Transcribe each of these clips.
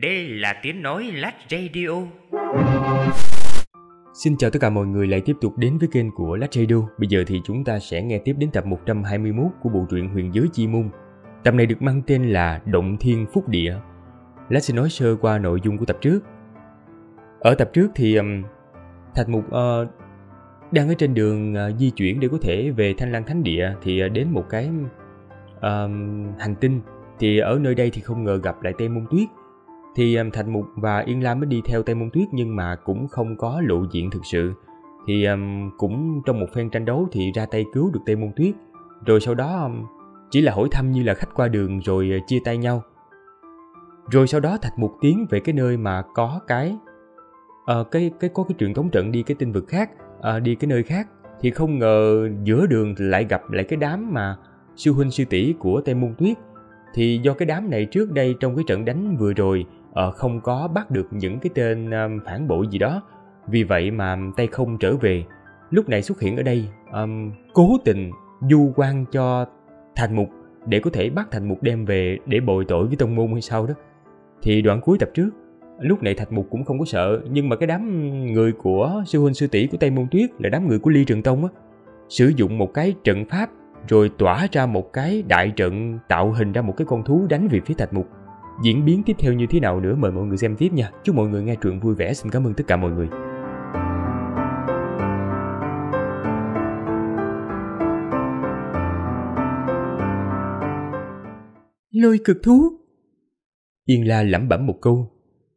Đây là tiếng nói Lát Radio. Xin chào tất cả mọi người lại tiếp tục đến với kênh của Lát Radio. Bây giờ thì chúng ta sẽ nghe tiếp đến tập 121 của bộ truyện Huyền Giới Chi Môn. Tập này được mang tên là Động Thiên Phúc Địa. Lát sẽ nói sơ qua nội dung của tập trước. Ở tập trước thì um, Thạch Mục uh, đang ở trên đường uh, di chuyển để có thể về Thanh Lan Thánh Địa thì uh, đến một cái uh, hành tinh thì ở nơi đây thì không ngờ gặp lại Tây Môn Tuyết thì Thạch Mục và Yên Lam mới đi theo Tây Môn Tuyết nhưng mà cũng không có lộ diện thực sự. Thì um, cũng trong một phen tranh đấu thì ra tay cứu được Tây Môn Tuyết. Rồi sau đó um, chỉ là hỏi thăm như là khách qua đường rồi ờ, chia tay nhau. Rồi sau đó Thạch Mục tiến về cái nơi mà có cái uh, cái cái có cái chuyện cống trận đi cái tinh vực khác, uh, đi cái nơi khác thì không ngờ giữa đường lại gặp lại cái đám mà sư huynh sư tỷ của Tây Môn Tuyết. Thì do cái đám này trước đây trong cái trận đánh vừa rồi Ờ, không có bắt được những cái tên um, phản bội gì đó vì vậy mà tay không trở về lúc này xuất hiện ở đây um, cố tình du quan cho thành mục để có thể bắt thành mục đem về để bồi tội với tông môn hay sao đó thì đoạn cuối tập trước lúc này thạch mục cũng không có sợ nhưng mà cái đám người của sư huynh sư tỷ của tây môn tuyết là đám người của ly trường tông á sử dụng một cái trận pháp rồi tỏa ra một cái đại trận tạo hình ra một cái con thú đánh về phía thạch mục Diễn biến tiếp theo như thế nào nữa mời mọi người xem tiếp nha. Chúc mọi người nghe truyện vui vẻ. Xin cảm ơn tất cả mọi người. Lôi cực thú Yên La lẩm bẩm một câu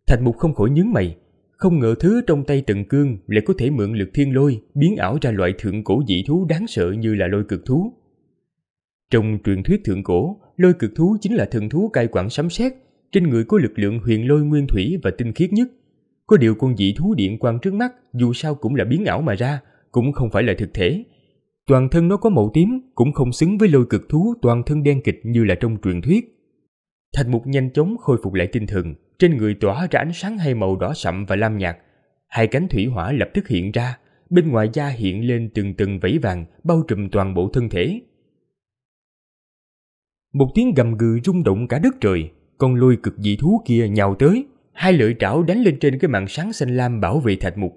thạch mục không khỏi nhướng mày Không ngờ thứ trong tay Tần Cương lại có thể mượn lực thiên lôi Biến ảo ra loại thượng cổ dị thú đáng sợ như là lôi cực thú Trong truyền thuyết thượng cổ lôi cực thú chính là thần thú cai quản sấm sét, trên người có lực lượng huyền lôi nguyên thủy và tinh khiết nhất. Có điều con dị thú điện quang trước mắt dù sao cũng là biến ảo mà ra, cũng không phải là thực thể. Toàn thân nó có màu tím cũng không xứng với lôi cực thú toàn thân đen kịch như là trong truyền thuyết. Thành mục nhanh chóng khôi phục lại tinh thần, trên người tỏa ra ánh sáng hay màu đỏ sậm và lam nhạt. Hai cánh thủy hỏa lập tức hiện ra, bên ngoài da hiện lên từng từng vẫy vàng bao trùm toàn bộ thân thể. Một tiếng gầm gừ rung động cả đất trời, con lôi cực dị thú kia nhào tới, hai lưỡi trảo đánh lên trên cái mạng sáng xanh lam bảo vệ thạch mục.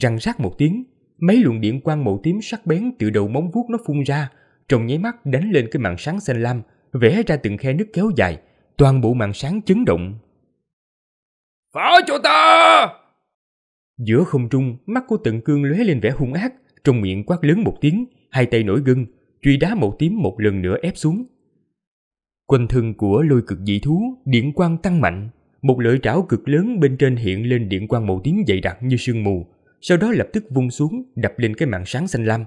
Răng rắc một tiếng, mấy luồng điện quang màu tím sắc bén từ đầu móng vuốt nó phun ra, trong nháy mắt đánh lên cái mạng sáng xanh lam, vẽ ra từng khe nứt kéo dài, toàn bộ mạng sáng chấn động. Phá cho ta! Giữa không trung, mắt của tận cương lóe lên vẻ hung ác, trong miệng quát lớn một tiếng, hai tay nổi gân, truy đá màu tím một lần nữa ép xuống, Quanh thân của lôi cực dị thú, điện quang tăng mạnh. Một lưỡi trảo cực lớn bên trên hiện lên điện quang màu tím dày đặc như sương mù, sau đó lập tức vung xuống đập lên cái mạng sáng xanh lam.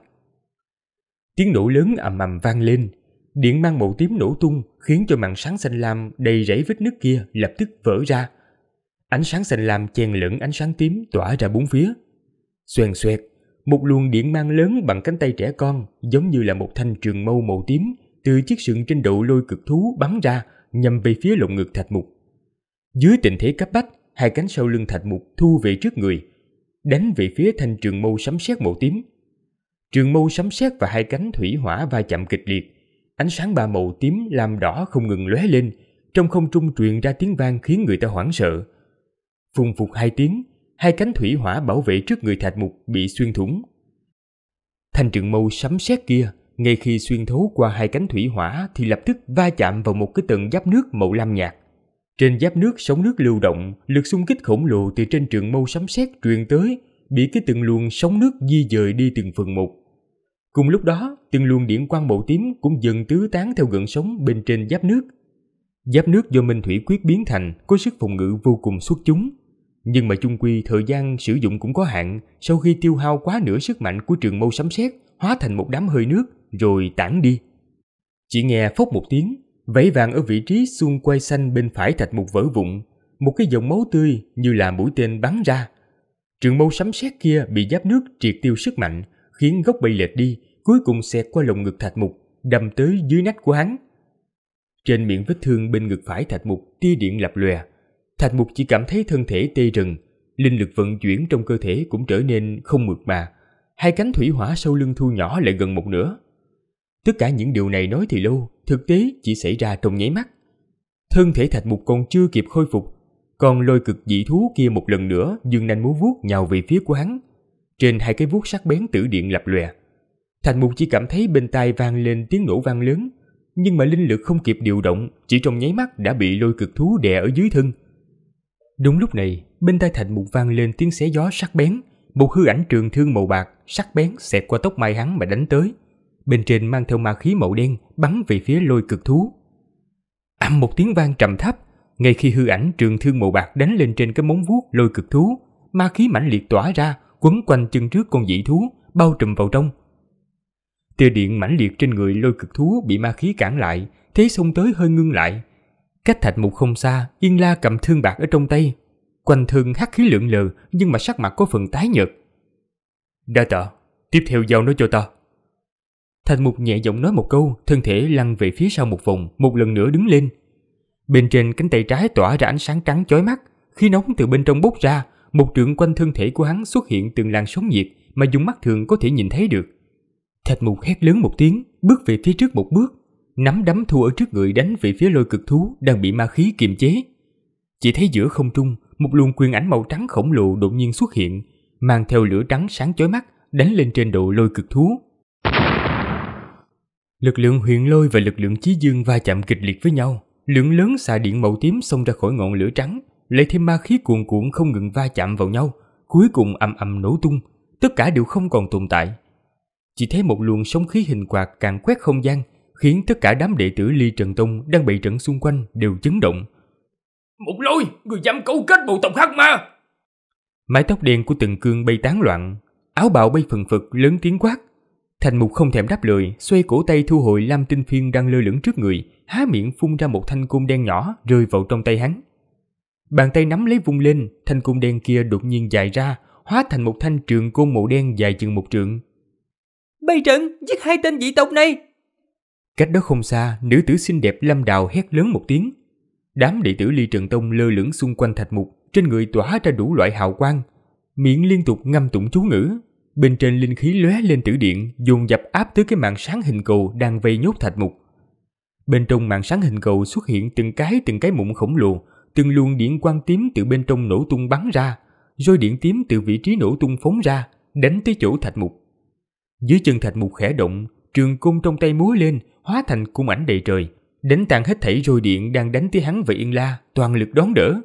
Tiếng nổ lớn ầm ầm vang lên, điện mang màu tím nổ tung khiến cho mạng sáng xanh lam đầy rẫy vết nứt kia lập tức vỡ ra. Ánh sáng xanh lam chen lẫn ánh sáng tím tỏa ra bốn phía. Xoèn xoẹt, một luồng điện mang lớn bằng cánh tay trẻ con giống như là một thanh trường mâu màu tím từ chiếc sừng trên đầu lôi cực thú bắn ra nhằm về phía lồng ngực thạch mục. Dưới tình thế cấp bách, hai cánh sau lưng thạch mục thu về trước người, đánh về phía thanh trường mâu sấm sét màu tím. Trường mâu sấm sét và hai cánh thủy hỏa va chạm kịch liệt, ánh sáng ba màu tím lam đỏ không ngừng lóe lên, trong không trung truyền ra tiếng vang khiến người ta hoảng sợ. Phùng phục hai tiếng, hai cánh thủy hỏa bảo vệ trước người thạch mục bị xuyên thủng. Thanh trường mâu sấm sét kia ngay khi xuyên thấu qua hai cánh thủy hỏa thì lập tức va chạm vào một cái tầng giáp nước màu lam nhạt. Trên giáp nước sóng nước lưu động, lực xung kích khổng lồ từ trên trường mâu sấm sét truyền tới, bị cái từng luồng sóng nước di dời đi từng phần một. Cùng lúc đó, từng luồng điện quang màu tím cũng dần tứ tán theo gợn sóng bên trên giáp nước. Giáp nước do Minh Thủy quyết biến thành có sức phòng ngự vô cùng xuất chúng. Nhưng mà chung quy thời gian sử dụng cũng có hạn, sau khi tiêu hao quá nửa sức mạnh của trường mâu sấm sét hóa thành một đám hơi nước, rồi tản đi. Chỉ nghe phốc một tiếng, vẫy vàng ở vị trí xung quay xanh bên phải thạch mục vỡ vụn, một cái dòng máu tươi như là mũi tên bắn ra. Trường mâu sấm sét kia bị giáp nước triệt tiêu sức mạnh, khiến gốc bay lệch đi, cuối cùng xẹt qua lồng ngực thạch mục, đâm tới dưới nách của hắn. Trên miệng vết thương bên ngực phải thạch mục tia điện lập lòe. Thạch mục chỉ cảm thấy thân thể tê rừng, linh lực vận chuyển trong cơ thể cũng trở nên không mượt mà. Hai cánh thủy hỏa sau lưng thu nhỏ lại gần một nửa. Tất cả những điều này nói thì lâu, thực tế chỉ xảy ra trong nháy mắt. Thân thể thạch mục còn chưa kịp khôi phục, còn lôi cực dị thú kia một lần nữa dương nanh múa vuốt nhào về phía của hắn. Trên hai cái vuốt sắc bén tử điện lập lòe. Thạch mục chỉ cảm thấy bên tai vang lên tiếng nổ vang lớn, nhưng mà linh lực không kịp điều động, chỉ trong nháy mắt đã bị lôi cực thú đè ở dưới thân. Đúng lúc này, bên tai thạch mục vang lên tiếng xé gió sắc bén, một hư ảnh trường thương màu bạc sắc bén xẹt qua tóc mai hắn mà đánh tới bên trên mang theo ma khí màu đen bắn về phía lôi cực thú. Âm một tiếng vang trầm thấp, ngay khi hư ảnh trường thương màu bạc đánh lên trên cái móng vuốt lôi cực thú, ma khí mãnh liệt tỏa ra, quấn quanh chân trước con dị thú, bao trùm vào trong. Tia điện mãnh liệt trên người lôi cực thú bị ma khí cản lại, thế xông tới hơi ngưng lại. Cách thạch một không xa, Yên La cầm thương bạc ở trong tay. Quanh thương hắc khí lượn lờ nhưng mà sắc mặt có phần tái nhợt. Đa tạ, tiếp theo giao nó cho ta. Thành Mục nhẹ giọng nói một câu, thân thể lăn về phía sau một vòng, một lần nữa đứng lên. Bên trên cánh tay trái tỏa ra ánh sáng trắng chói mắt, khi nóng từ bên trong bốc ra, một trường quanh thân thể của hắn xuất hiện từng làn sóng nhiệt mà dùng mắt thường có thể nhìn thấy được. Thạch Mục hét lớn một tiếng, bước về phía trước một bước, nắm đấm thu ở trước người đánh về phía lôi cực thú đang bị ma khí kiềm chế. Chỉ thấy giữa không trung, một luồng quyền ảnh màu trắng khổng lồ đột nhiên xuất hiện, mang theo lửa trắng sáng chói mắt đánh lên trên đầu lôi cực thú. Lực lượng huyền lôi và lực lượng chí dương va chạm kịch liệt với nhau. Lượng lớn xạ điện màu tím xông ra khỏi ngọn lửa trắng, lại thêm ma khí cuồn cuộn không ngừng va chạm vào nhau, cuối cùng ầm ầm nổ tung, tất cả đều không còn tồn tại. Chỉ thấy một luồng sóng khí hình quạt càng quét không gian, khiến tất cả đám đệ tử Ly Trần Tông đang bị trận xung quanh đều chấn động. Một lôi, người dám cấu kết bộ tộc hắc ma! Mái tóc đen của từng cương bay tán loạn, áo bào bay phần phật lớn tiếng quát. Thành mục không thèm đáp lời, xoay cổ tay thu hồi lam tinh phiên đang lơ lửng trước người, há miệng phun ra một thanh cung đen nhỏ rơi vào trong tay hắn. Bàn tay nắm lấy vung lên, thanh cung đen kia đột nhiên dài ra, hóa thành một thanh trường côn màu đen dài chừng một trượng. Bay trận, giết hai tên dị tộc này! Cách đó không xa, nữ tử xinh đẹp lâm đào hét lớn một tiếng. Đám đệ tử ly trần tông lơ lửng xung quanh thạch mục, trên người tỏa ra đủ loại hào quang, miệng liên tục ngâm tụng chú ngữ, Bên trên linh khí lóe lên tử điện, dùng dập áp tới cái mạng sáng hình cầu đang vây nhốt thạch mục. Bên trong mạng sáng hình cầu xuất hiện từng cái từng cái mụn khổng lồ, từng luồng điện quang tím từ bên trong nổ tung bắn ra, rồi điện tím từ vị trí nổ tung phóng ra, đánh tới chỗ thạch mục. Dưới chân thạch mục khẽ động, trường cung trong tay múa lên, hóa thành cung ảnh đầy trời, đánh tàn hết thảy rồi điện đang đánh tới hắn và Yên La, toàn lực đón đỡ.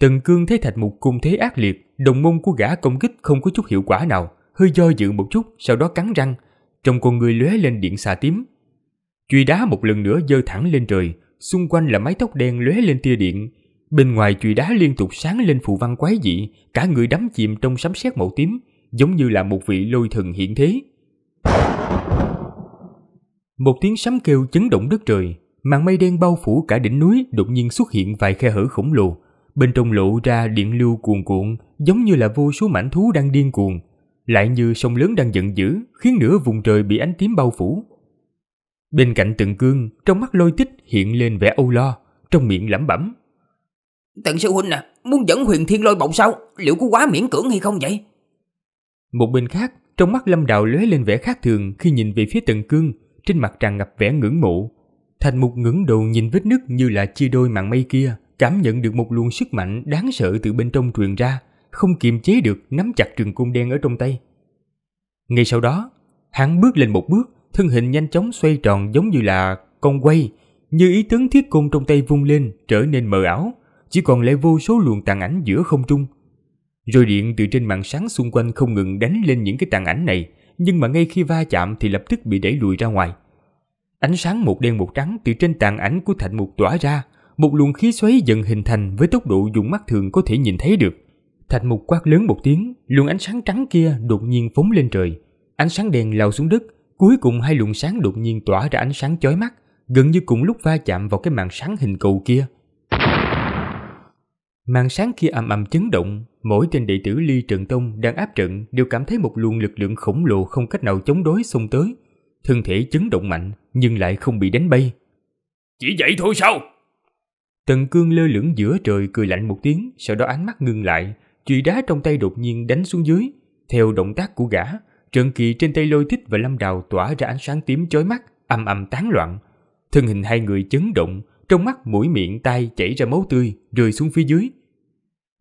Tần Cương thấy thạch mục cung thế ác liệt, đồng môn của gã công kích không có chút hiệu quả nào, hơi do dự một chút, sau đó cắn răng, trong con người lóe lên điện xà tím. Chùy đá một lần nữa giơ thẳng lên trời, xung quanh là mái tóc đen lóe lên tia điện. Bên ngoài chùy đá liên tục sáng lên phù văn quái dị, cả người đắm chìm trong sấm sét màu tím, giống như là một vị lôi thần hiện thế. Một tiếng sấm kêu chấn động đất trời, màn mây đen bao phủ cả đỉnh núi đột nhiên xuất hiện vài khe hở khổng lồ, Bên trong lộ ra điện lưu cuồn cuộn, giống như là vô số mảnh thú đang điên cuồng, lại như sông lớn đang giận dữ, khiến nửa vùng trời bị ánh tím bao phủ. Bên cạnh Tần Cương, trong mắt lôi tích hiện lên vẻ âu lo, trong miệng lẩm bẩm. Tần sư huynh à, muốn dẫn huyền thiên lôi bổng sao? Liệu có quá miễn cưỡng hay không vậy? Một bên khác, trong mắt Lâm Đào lóe lên vẻ khác thường khi nhìn về phía Tần Cương, trên mặt tràn ngập vẻ ngưỡng mộ. Thành một ngưỡng đồ nhìn vết nứt như là chia đôi màn mây kia, cảm nhận được một luồng sức mạnh đáng sợ từ bên trong truyền ra, không kiềm chế được nắm chặt trường cung đen ở trong tay. Ngay sau đó, hắn bước lên một bước, thân hình nhanh chóng xoay tròn giống như là con quay, như ý tướng thiết cung trong tay vung lên trở nên mờ ảo, chỉ còn lại vô số luồng tàn ảnh giữa không trung. Rồi điện từ trên màn sáng xung quanh không ngừng đánh lên những cái tàn ảnh này, nhưng mà ngay khi va chạm thì lập tức bị đẩy lùi ra ngoài. Ánh sáng một đen một trắng từ trên tàn ảnh của thạch mục tỏa ra, một luồng khí xoáy dần hình thành với tốc độ dùng mắt thường có thể nhìn thấy được. Thạch mục quát lớn một tiếng, luồng ánh sáng trắng kia đột nhiên phóng lên trời. Ánh sáng đèn lao xuống đất, cuối cùng hai luồng sáng đột nhiên tỏa ra ánh sáng chói mắt, gần như cùng lúc va chạm vào cái màn sáng hình cầu kia. Màn sáng kia ầm ầm chấn động, mỗi tên đệ tử Ly Trần Tông đang áp trận đều cảm thấy một luồng lực lượng khổng lồ không cách nào chống đối xông tới. Thân thể chấn động mạnh nhưng lại không bị đánh bay. Chỉ vậy thôi sao? Tần cương lơ lửng giữa trời cười lạnh một tiếng, sau đó ánh mắt ngưng lại, chùy đá trong tay đột nhiên đánh xuống dưới. Theo động tác của gã, trận kỳ trên tay lôi thích và lâm đào tỏa ra ánh sáng tím chói mắt, âm âm tán loạn. Thân hình hai người chấn động, trong mắt mũi miệng tai chảy ra máu tươi, rơi xuống phía dưới.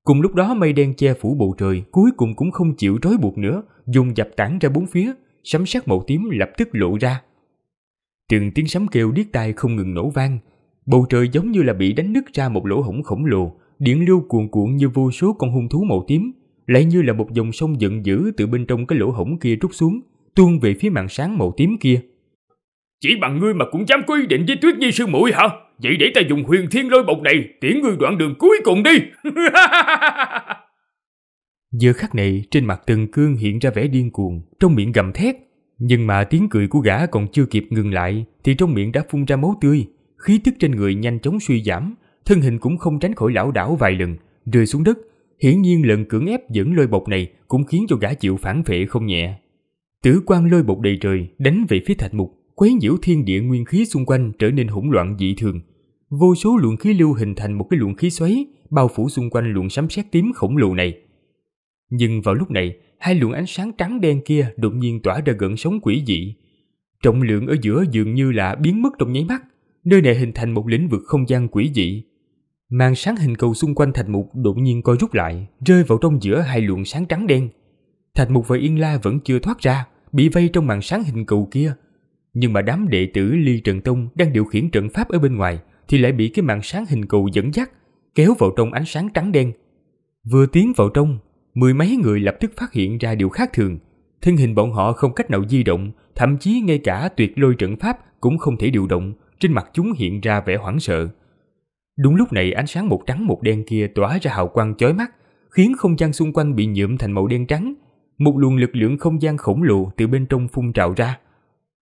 Cùng lúc đó mây đen che phủ bầu trời, cuối cùng cũng không chịu trói buộc nữa, dùng dập tản ra bốn phía, sấm sắc màu tím lập tức lộ ra. Từng tiếng sấm kêu điếc tai không ngừng nổ vang, Bầu trời giống như là bị đánh nứt ra một lỗ hổng khổng lồ, điện lưu cuồn cuộn như vô số con hung thú màu tím, lại như là một dòng sông giận dữ từ bên trong cái lỗ hổng kia rút xuống, tuôn về phía màn sáng màu tím kia. Chỉ bằng ngươi mà cũng dám quy định với Tuyết Nhi sư muội hả? Vậy để ta dùng huyền thiên lôi bộc này tiễn ngươi đoạn đường cuối cùng đi. Giờ khắc này trên mặt Tần Cương hiện ra vẻ điên cuồng, trong miệng gầm thét. Nhưng mà tiếng cười của gã còn chưa kịp ngừng lại thì trong miệng đã phun ra máu tươi khí tức trên người nhanh chóng suy giảm, thân hình cũng không tránh khỏi lão đảo vài lần, rơi xuống đất. Hiển nhiên lần cưỡng ép dẫn lôi bột này cũng khiến cho gã chịu phản phệ không nhẹ. Tử quan lôi bột đầy trời đánh về phía thạch mục, quấy nhiễu thiên địa nguyên khí xung quanh trở nên hỗn loạn dị thường. Vô số luồng khí lưu hình thành một cái luồng khí xoáy bao phủ xung quanh luồng sấm sét tím khổng lồ này. Nhưng vào lúc này, hai luồng ánh sáng trắng đen kia đột nhiên tỏa ra gần sống quỷ dị. Trọng lượng ở giữa dường như là biến mất trong nháy mắt, nơi này hình thành một lĩnh vực không gian quỷ dị. Màn sáng hình cầu xung quanh thạch mục đột nhiên co rút lại, rơi vào trong giữa hai luồng sáng trắng đen. Thạch mục và Yên La vẫn chưa thoát ra, bị vây trong màn sáng hình cầu kia. Nhưng mà đám đệ tử Ly Trần Tông đang điều khiển trận pháp ở bên ngoài thì lại bị cái màn sáng hình cầu dẫn dắt, kéo vào trong ánh sáng trắng đen. Vừa tiến vào trong, mười mấy người lập tức phát hiện ra điều khác thường. Thân hình bọn họ không cách nào di động, thậm chí ngay cả tuyệt lôi trận pháp cũng không thể điều động, trên mặt chúng hiện ra vẻ hoảng sợ. Đúng lúc này ánh sáng một trắng một đen kia tỏa ra hào quang chói mắt, khiến không gian xung quanh bị nhuộm thành màu đen trắng. Một luồng lực lượng không gian khổng lồ từ bên trong phun trào ra.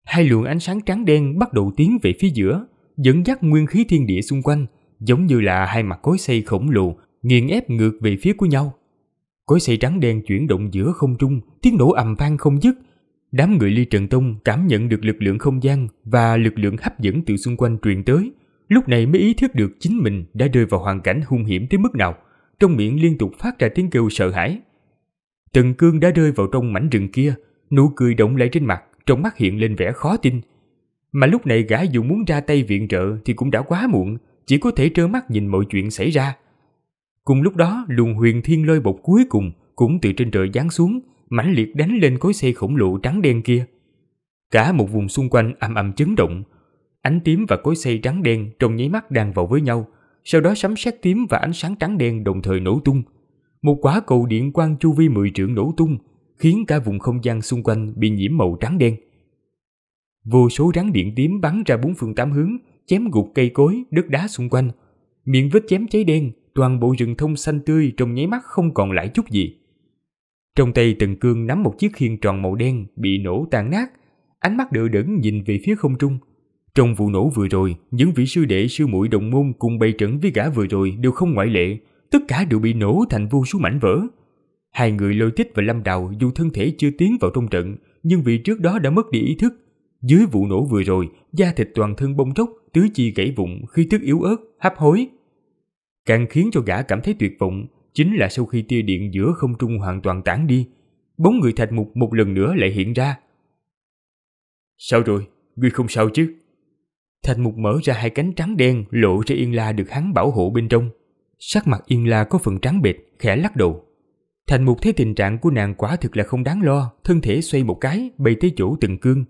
Hai luồng ánh sáng trắng đen bắt đầu tiến về phía giữa, dẫn dắt nguyên khí thiên địa xung quanh, giống như là hai mặt cối xây khổng lồ nghiền ép ngược về phía của nhau. Cối xây trắng đen chuyển động giữa không trung, tiếng nổ ầm vang không dứt, Đám người Ly Trần Tông cảm nhận được lực lượng không gian và lực lượng hấp dẫn từ xung quanh truyền tới, lúc này mới ý thức được chính mình đã rơi vào hoàn cảnh hung hiểm tới mức nào, trong miệng liên tục phát ra tiếng kêu sợ hãi. Tần Cương đã rơi vào trong mảnh rừng kia, nụ cười động lại trên mặt, trong mắt hiện lên vẻ khó tin. Mà lúc này gã dù muốn ra tay viện trợ thì cũng đã quá muộn, chỉ có thể trơ mắt nhìn mọi chuyện xảy ra. Cùng lúc đó, luồng huyền thiên lôi bột cuối cùng cũng từ trên trời giáng xuống, mãnh liệt đánh lên cối xe khổng lồ trắng đen kia. Cả một vùng xung quanh âm ầm chấn động. Ánh tím và cối xe trắng đen trong nháy mắt đang vào với nhau, sau đó sấm sét tím và ánh sáng trắng đen đồng thời nổ tung. Một quả cầu điện quang chu vi mười trượng nổ tung, khiến cả vùng không gian xung quanh bị nhiễm màu trắng đen. Vô số rắn điện tím bắn ra bốn phương tám hướng, chém gục cây cối, đất đá xung quanh. Miệng vết chém cháy đen, toàn bộ rừng thông xanh tươi trong nháy mắt không còn lại chút gì. Trong tay Tần Cương nắm một chiếc khiên tròn màu đen bị nổ tan nát, ánh mắt đờ đẫn nhìn về phía không trung. Trong vụ nổ vừa rồi, những vị sư đệ sư muội đồng môn cùng bày trận với gã vừa rồi đều không ngoại lệ, tất cả đều bị nổ thành vô số mảnh vỡ. Hai người lôi thích và lâm đào dù thân thể chưa tiến vào trong trận, nhưng vì trước đó đã mất đi ý thức. Dưới vụ nổ vừa rồi, da thịt toàn thân bông tróc, tứ chi gãy vụn, khi thức yếu ớt, hấp hối. Càng khiến cho gã cảm thấy tuyệt vọng, chính là sau khi tia điện giữa không trung hoàn toàn tản đi, bóng người thạch mục một lần nữa lại hiện ra. Sao rồi, ngươi không sao chứ? Thạch mục mở ra hai cánh trắng đen lộ ra yên la được hắn bảo hộ bên trong. Sắc mặt yên la có phần trắng bệt, khẽ lắc đầu. Thành mục thấy tình trạng của nàng quả thực là không đáng lo, thân thể xoay một cái, bay tới chỗ từng cương.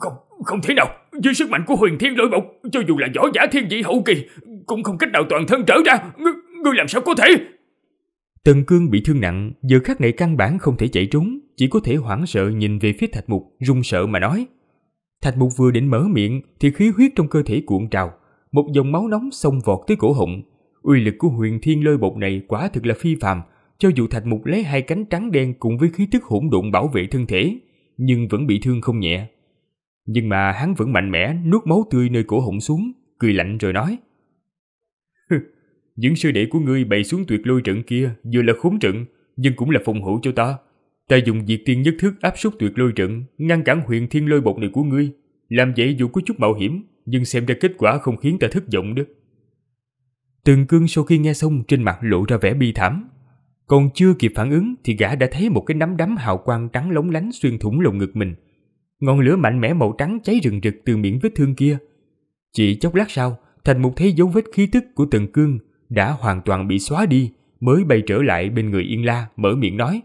Không, không thể nào, với sức mạnh của huyền thiên lôi bộc, cho dù là võ giả thiên vị hậu kỳ, cũng không cách nào toàn thân trở ra, ngươi, ngươi làm sao có thể? Tần Cương bị thương nặng, giờ khắc này căn bản không thể chạy trốn, chỉ có thể hoảng sợ nhìn về phía Thạch Mục, run sợ mà nói. Thạch Mục vừa định mở miệng thì khí huyết trong cơ thể cuộn trào, một dòng máu nóng xông vọt tới cổ họng. Uy lực của huyền thiên lôi bột này quả thực là phi phàm, cho dù Thạch Mục lấy hai cánh trắng đen cùng với khí tức hỗn độn bảo vệ thân thể, nhưng vẫn bị thương không nhẹ. Nhưng mà hắn vẫn mạnh mẽ nuốt máu tươi nơi cổ họng xuống, cười lạnh rồi nói: những sư đệ của ngươi bày xuống tuyệt lôi trận kia vừa là khốn trận, nhưng cũng là phòng hộ cho ta. Ta dùng diệt tiên nhất thức áp suất tuyệt lôi trận, ngăn cản huyền thiên lôi bột này của ngươi. Làm vậy dù có chút mạo hiểm, nhưng xem ra kết quả không khiến ta thất vọng được Từng cương sau khi nghe xong trên mặt lộ ra vẻ bi thảm. Còn chưa kịp phản ứng thì gã đã thấy một cái nắm đấm hào quang trắng lóng lánh xuyên thủng lồng ngực mình. Ngọn lửa mạnh mẽ màu trắng cháy rừng rực từ miệng vết thương kia. Chỉ chốc lát sau, thành một thế dấu vết khí tức của từng cương đã hoàn toàn bị xóa đi mới bay trở lại bên người Yên La mở miệng nói.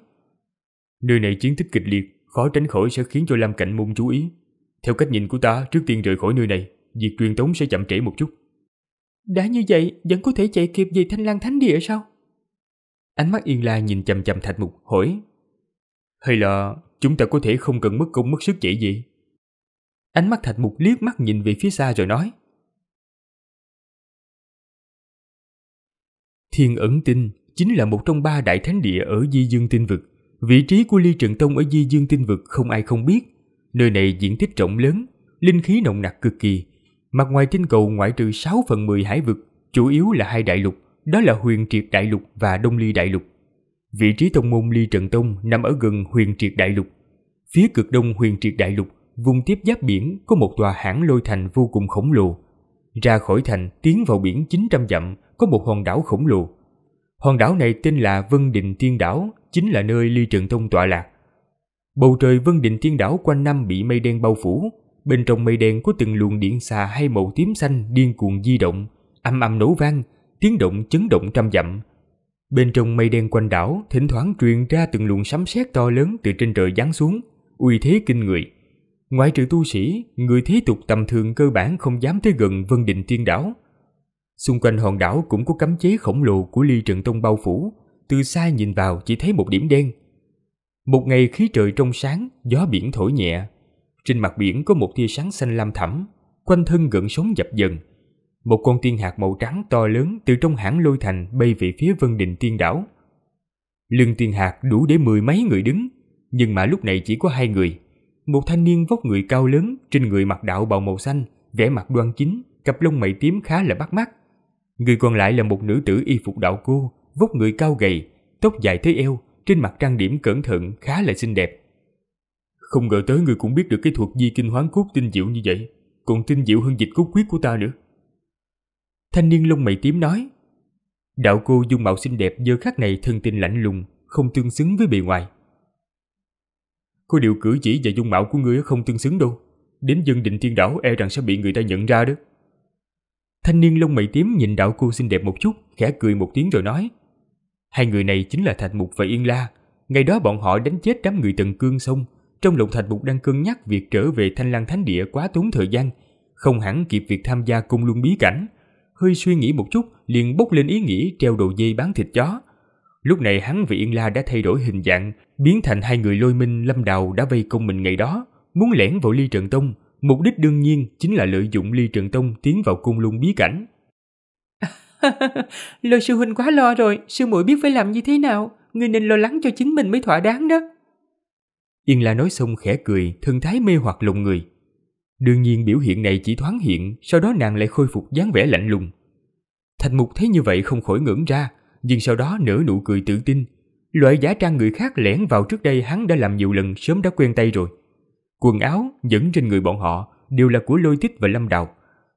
Nơi này chiến tích kịch liệt, khó tránh khỏi sẽ khiến cho Lam Cảnh Môn chú ý. Theo cách nhìn của ta, trước tiên rời khỏi nơi này, việc truyền tống sẽ chậm trễ một chút. Đã như vậy, vẫn có thể chạy kịp về Thanh lang Thánh Địa sao? Ánh mắt Yên La nhìn chầm chầm Thạch Mục, hỏi. Hay là chúng ta có thể không cần mất công mất sức chạy gì? Ánh mắt Thạch Mục liếc mắt nhìn về phía xa rồi nói. Thiên ẩn tinh chính là một trong ba đại thánh địa ở Di Dương Tinh Vực. Vị trí của Ly Trận Tông ở Di Dương Tinh Vực không ai không biết. Nơi này diện tích rộng lớn, linh khí nồng nặc cực kỳ. Mặt ngoài tinh cầu ngoại trừ 6 phần 10 hải vực, chủ yếu là hai đại lục, đó là Huyền Triệt Đại Lục và Đông Ly Đại Lục. Vị trí tông môn Ly Trận Tông nằm ở gần Huyền Triệt Đại Lục. Phía cực đông Huyền Triệt Đại Lục, vùng tiếp giáp biển có một tòa hãng lôi thành vô cùng khổng lồ. Ra khỏi thành, tiến vào biển 900 dặm, có một hòn đảo khổng lồ. Hòn đảo này tên là Vân Định Thiên Đảo, chính là nơi Ly Trường thông tọa lạc. Bầu trời Vân Định Thiên Đảo quanh năm bị mây đen bao phủ, bên trong mây đen có từng luồng điện xà hay màu tím xanh điên cuồng di động, âm âm nổ vang, tiếng động chấn động trăm dặm. Bên trong mây đen quanh đảo thỉnh thoảng truyền ra từng luồng sấm sét to lớn từ trên trời giáng xuống, uy thế kinh người. Ngoại trừ tu sĩ, người thế tục tầm thường cơ bản không dám tới gần Vân Định Tiên Đảo, Xung quanh hòn đảo cũng có cấm chế khổng lồ của ly trần tông bao phủ, từ xa nhìn vào chỉ thấy một điểm đen. Một ngày khí trời trong sáng, gió biển thổi nhẹ. Trên mặt biển có một tia sáng xanh lam thẳm, quanh thân gợn sóng dập dần. Một con tiên hạt màu trắng to lớn từ trong hãng lôi thành bay về phía vân đình tiên đảo. Lưng tiên hạt đủ để mười mấy người đứng, nhưng mà lúc này chỉ có hai người. Một thanh niên vóc người cao lớn, trên người mặc đạo bào màu xanh, vẻ mặt đoan chính, cặp lông mày tím khá là bắt mắt Người còn lại là một nữ tử y phục đạo cô, vóc người cao gầy, tóc dài tới eo, trên mặt trang điểm cẩn thận khá là xinh đẹp. Không ngờ tới người cũng biết được cái thuật di kinh hoán cốt tinh diệu như vậy, còn tinh diệu hơn dịch cốt quyết của ta nữa. Thanh niên lông mày tím nói, đạo cô dung mạo xinh đẹp giờ khác này thân tình lạnh lùng, không tương xứng với bề ngoài. Có điều cử chỉ và dung mạo của ngươi không tương xứng đâu, đến dân định thiên đảo e rằng sẽ bị người ta nhận ra đó. Thanh niên lông mày tím nhìn đạo cô xinh đẹp một chút, khẽ cười một tiếng rồi nói. Hai người này chính là Thạch Mục và Yên La. Ngày đó bọn họ đánh chết đám người Tần Cương xong. Trong lòng Thạch Mục đang cân nhắc việc trở về Thanh Lan Thánh Địa quá tốn thời gian. Không hẳn kịp việc tham gia cung luân bí cảnh. Hơi suy nghĩ một chút, liền bốc lên ý nghĩ treo đồ dây bán thịt chó. Lúc này hắn và Yên La đã thay đổi hình dạng, biến thành hai người lôi minh lâm đào đã vây công mình ngày đó, muốn lẻn vào ly trận tông, mục đích đương nhiên chính là lợi dụng Ly Trần Tông tiến vào cung lung bí cảnh. lời sư huynh quá lo rồi, sư muội biết phải làm như thế nào, người nên lo lắng cho chính mình mới thỏa đáng đó. Yên La nói xong khẽ cười, thân thái mê hoặc lùng người. Đương nhiên biểu hiện này chỉ thoáng hiện, sau đó nàng lại khôi phục dáng vẻ lạnh lùng. Thành mục thấy như vậy không khỏi ngưỡng ra, nhưng sau đó nở nụ cười tự tin. Loại giả trang người khác lẻn vào trước đây hắn đã làm nhiều lần sớm đã quen tay rồi. Quần áo, nhẫn trên người bọn họ đều là của Lôi Thích và Lâm Đào.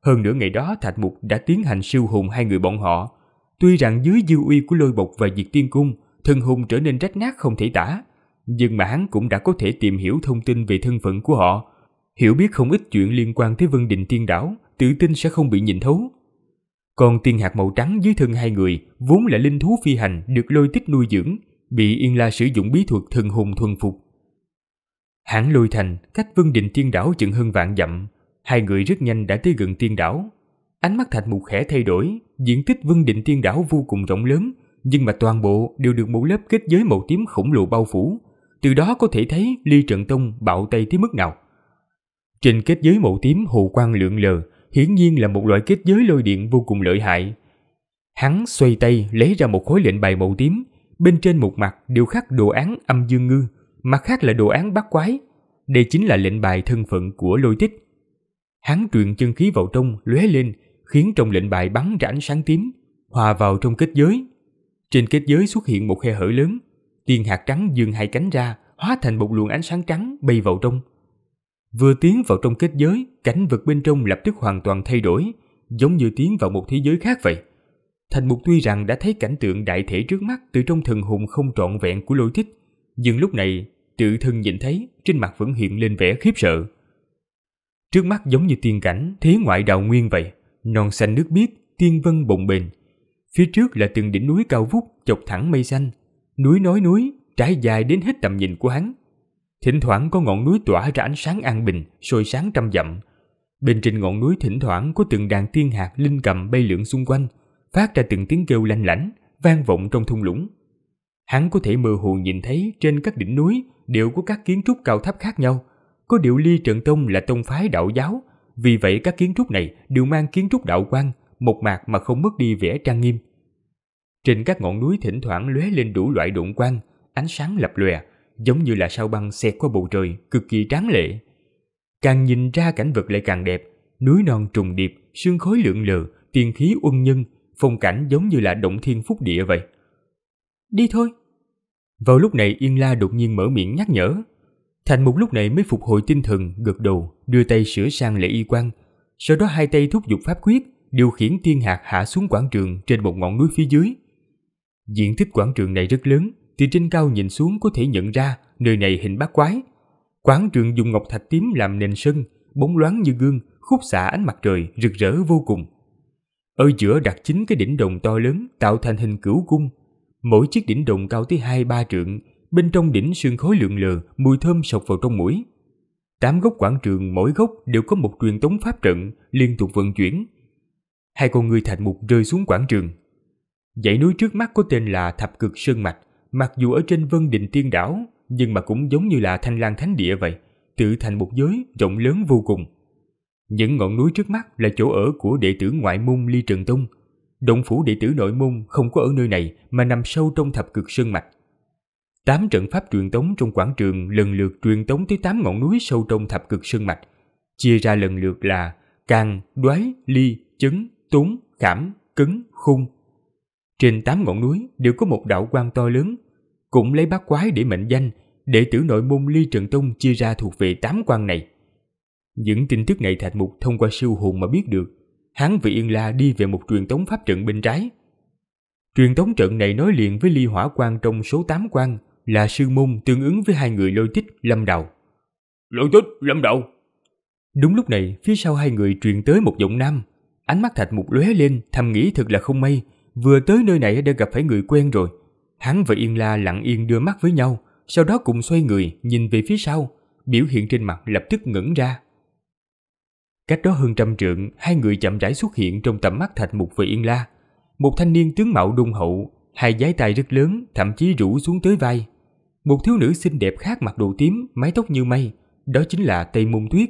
Hơn nữa ngày đó Thạch Mục đã tiến hành siêu hùng hai người bọn họ. Tuy rằng dưới dư uy của Lôi Bộc và Diệt Tiên Cung, thân hùng trở nên rách nát không thể tả, nhưng mà hắn cũng đã có thể tìm hiểu thông tin về thân phận của họ. Hiểu biết không ít chuyện liên quan tới Vân Đình Tiên Đảo, tự tin sẽ không bị nhìn thấu. Còn tiên hạt màu trắng dưới thân hai người vốn là linh thú phi hành được lôi tích nuôi dưỡng, bị Yên La sử dụng bí thuật thần hùng thuần phục Hãng lùi thành, cách Vương Định Tiên Đảo chừng hơn vạn dặm, hai người rất nhanh đã tới gần Tiên Đảo. Ánh mắt Thạch Mục khẽ thay đổi, diện tích Vương Định Tiên Đảo vô cùng rộng lớn, nhưng mà toàn bộ đều được một lớp kết giới màu tím khổng lồ bao phủ. Từ đó có thể thấy Ly Trận Tông bạo tay tới mức nào. Trên kết giới màu tím hồ quang lượn lờ, hiển nhiên là một loại kết giới lôi điện vô cùng lợi hại. Hắn xoay tay lấy ra một khối lệnh bài màu tím, bên trên một mặt đều khắc đồ án âm dương ngư, mặt khác là đồ án bắt quái. Đây chính là lệnh bài thân phận của lôi tích. Hắn truyền chân khí vào trong, lóe lên, khiến trong lệnh bài bắn ra ánh sáng tím, hòa vào trong kết giới. Trên kết giới xuất hiện một khe hở lớn, tiên hạt trắng dương hai cánh ra, hóa thành một luồng ánh sáng trắng bay vào trong. Vừa tiến vào trong kết giới, cảnh vật bên trong lập tức hoàn toàn thay đổi, giống như tiến vào một thế giới khác vậy. Thành Mục tuy rằng đã thấy cảnh tượng đại thể trước mắt từ trong thần hùng không trọn vẹn của lôi thích, nhưng lúc này, tự thân nhìn thấy trên mặt vẫn hiện lên vẻ khiếp sợ. Trước mắt giống như tiên cảnh thế ngoại đào nguyên vậy, non xanh nước biếc, tiên vân bồng bềnh. Phía trước là từng đỉnh núi cao vút chọc thẳng mây xanh, núi nói núi, trải dài đến hết tầm nhìn của hắn. Thỉnh thoảng có ngọn núi tỏa ra ánh sáng an bình, sôi sáng trăm dặm. Bên trên ngọn núi thỉnh thoảng có từng đàn tiên hạt linh cầm bay lượn xung quanh, phát ra từng tiếng kêu lanh lảnh, vang vọng trong thung lũng. Hắn có thể mơ hồ nhìn thấy trên các đỉnh núi đều có các kiến trúc cao tháp khác nhau. Có điệu ly trận tông là tông phái đạo giáo, vì vậy các kiến trúc này đều mang kiến trúc đạo quan, một mạc mà không mất đi vẻ trang nghiêm. Trên các ngọn núi thỉnh thoảng lóe lên đủ loại đụng quang, ánh sáng lập lòe, giống như là sao băng xẹt qua bầu trời, cực kỳ tráng lệ. Càng nhìn ra cảnh vật lại càng đẹp, núi non trùng điệp, sương khói lượn lờ, tiên khí uân nhân, phong cảnh giống như là động thiên phúc địa vậy. Đi thôi. Vào lúc này Yên La đột nhiên mở miệng nhắc nhở. Thành Mục lúc này mới phục hồi tinh thần, gật đầu, đưa tay sửa sang lệ y quan. Sau đó hai tay thúc giục pháp quyết, điều khiển tiên hạt hạ xuống quảng trường trên một ngọn núi phía dưới. Diện tích quảng trường này rất lớn, từ trên cao nhìn xuống có thể nhận ra nơi này hình bát quái. Quảng trường dùng ngọc thạch tím làm nền sân, bóng loáng như gương, khúc xạ ánh mặt trời rực rỡ vô cùng. Ở giữa đặt chính cái đỉnh đồng to lớn tạo thành hình cửu cung Mỗi chiếc đỉnh đồng cao tới hai ba trượng, bên trong đỉnh sương khói lượn lờ, mùi thơm sộc vào trong mũi. Tám gốc quảng trường mỗi gốc đều có một truyền tống pháp trận liên tục vận chuyển. Hai con người thành mục rơi xuống quảng trường. Dãy núi trước mắt có tên là Thập Cực Sơn Mạch, mặc dù ở trên Vân Đình Tiên Đảo, nhưng mà cũng giống như là Thanh lang Thánh Địa vậy, tự thành một giới rộng lớn vô cùng. Những ngọn núi trước mắt là chỗ ở của đệ tử ngoại môn Ly Trần Tông – động phủ đệ tử nội môn không có ở nơi này mà nằm sâu trong thập cực sơn mạch. Tám trận pháp truyền tống trong quảng trường lần lượt truyền tống tới tám ngọn núi sâu trong thập cực sơn mạch, chia ra lần lượt là càng, đoái, ly, chấn, túng, khảm, cứng, khung. Trên tám ngọn núi đều có một đạo quan to lớn, cũng lấy bát quái để mệnh danh, đệ tử nội môn Ly trận Tông chia ra thuộc về tám quan này. Những tin tức này Thạch Mục thông qua siêu hồn mà biết được, hắn vì Yên La đi về một truyền tống pháp trận bên trái. Truyền tống trận này nối liền với ly hỏa quan trong số 8 quan là sư môn tương ứng với hai người lôi tích lâm đầu. Lôi tích lâm đầu? Đúng lúc này, phía sau hai người truyền tới một giọng nam. Ánh mắt thạch mục lóe lên, thầm nghĩ thật là không may. Vừa tới nơi này đã gặp phải người quen rồi. Hắn và Yên La lặng yên đưa mắt với nhau, sau đó cùng xoay người nhìn về phía sau, biểu hiện trên mặt lập tức ngẩn ra. Cách đó hơn trăm trượng, hai người chậm rãi xuất hiện trong tầm mắt Thạch Mục và Yên La. Một thanh niên tướng mạo đung hậu, hai giái tay rất lớn, thậm chí rủ xuống tới vai. Một thiếu nữ xinh đẹp khác mặc đồ tím, mái tóc như mây, đó chính là Tây Môn Tuyết.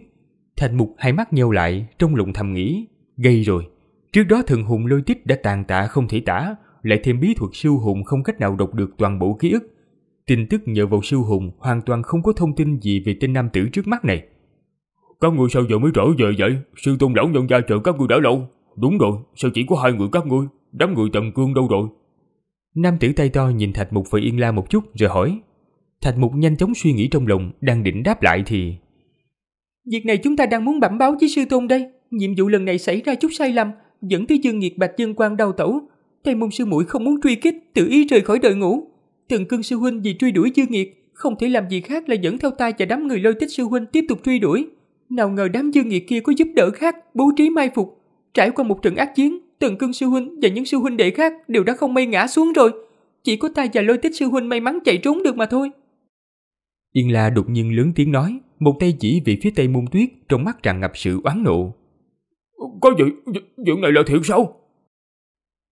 Thạch Mục hai mắt nheo lại, trong lòng thầm nghĩ, gây rồi. Trước đó thần hùng lôi tích đã tàn tạ không thể tả, lại thêm bí thuật siêu hùng không cách nào đọc được toàn bộ ký ức. Tin tức nhờ vào siêu hùng hoàn toàn không có thông tin gì về tên nam tử trước mắt này các ngươi sao giờ mới trở về vậy? Sư tôn lão nhân gia chờ các ngươi đã lâu. Đúng rồi, sao chỉ có hai người các ngươi? Đám người tần cương đâu rồi? Nam tử tay to nhìn Thạch Mục và Yên La một chút rồi hỏi. Thạch Mục nhanh chóng suy nghĩ trong lòng, đang định đáp lại thì... Việc này chúng ta đang muốn bẩm báo với sư tôn đây. Nhiệm vụ lần này xảy ra chút sai lầm, dẫn tới dương nghiệt bạch dân quan đau tẩu. Tây môn sư mũi không muốn truy kích, tự ý rời khỏi đời ngủ. Tần cương sư huynh vì truy đuổi dương nghiệt, không thể làm gì khác là dẫn theo tay và đám người lôi tích sư huynh tiếp tục truy đuổi. Nào ngờ đám dương nghiệt kia có giúp đỡ khác, bố trí mai phục. Trải qua một trận ác chiến, từng cưng sư huynh và những sư huynh đệ khác đều đã không may ngã xuống rồi. Chỉ có ta và lôi tích sư huynh may mắn chạy trốn được mà thôi. Yên La đột nhiên lớn tiếng nói, một tay chỉ về phía tây môn tuyết, trong mắt tràn ngập sự oán nộ. Có vậy, chuyện này là thiệt sao?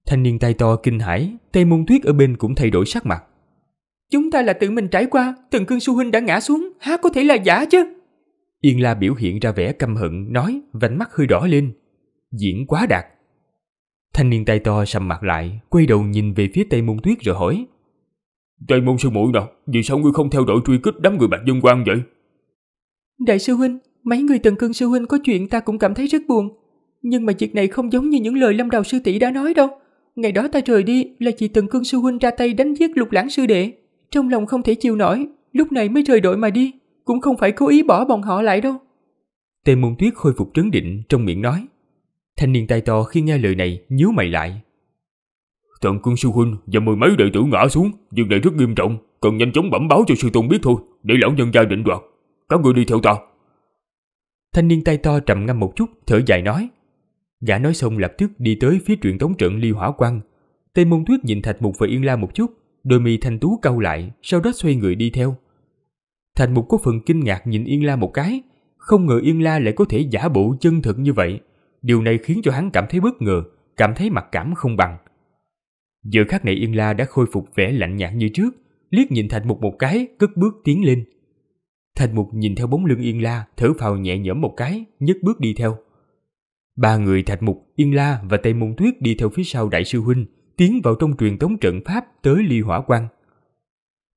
Thanh niên tay to kinh hãi, tây môn tuyết ở bên cũng thay đổi sắc mặt. Chúng ta là tự mình trải qua, từng cưng sư huynh đã ngã xuống, há có thể là giả chứ? Yên La biểu hiện ra vẻ căm hận, nói, vành mắt hơi đỏ lên. Diễn quá đạt. Thanh niên tay to sầm mặt lại, quay đầu nhìn về phía Tây Môn Tuyết rồi hỏi. Tây Môn Sư Muội nào, vì sao ngươi không theo đội truy kích đám người Bạch Dân Quang vậy? Đại sư Huynh, mấy người Tần Cương Sư Huynh có chuyện ta cũng cảm thấy rất buồn. Nhưng mà việc này không giống như những lời Lâm đầu Sư tỷ đã nói đâu. Ngày đó ta rời đi là chị Tần Cương Sư Huynh ra tay đánh giết lục lãng sư đệ. Trong lòng không thể chịu nổi, lúc này mới rời đội mà đi cũng không phải cố ý bỏ bọn họ lại đâu. Tề môn tuyết khôi phục trấn định trong miệng nói. Thanh niên tay to khi nghe lời này nhíu mày lại. Thần quân sư huynh và mười mấy đệ tử ngã xuống, việc này rất nghiêm trọng, cần nhanh chóng bẩm báo cho sư tôn biết thôi, để lão nhân gia định đoạt. Các người đi theo ta. Thanh niên tay to trầm ngâm một chút, thở dài nói. Gã nói xong lập tức đi tới phía truyền tống trận ly hỏa quang. Tề môn tuyết nhìn thạch mục và yên la một chút, đôi mi thanh tú cau lại, sau đó xoay người đi theo. Thành Mục có phần kinh ngạc nhìn Yên La một cái, không ngờ Yên La lại có thể giả bộ chân thực như vậy. Điều này khiến cho hắn cảm thấy bất ngờ, cảm thấy mặt cảm không bằng. Giờ khắc này Yên La đã khôi phục vẻ lạnh nhạt như trước, liếc nhìn Thành Mục một cái, cất bước tiến lên. Thành Mục nhìn theo bóng lưng Yên La, thở phào nhẹ nhõm một cái, nhấc bước đi theo. Ba người Thạch Mục, Yên La và Tây Môn Tuyết đi theo phía sau Đại sư Huynh, tiến vào trong truyền tống trận Pháp tới Ly Hỏa quang.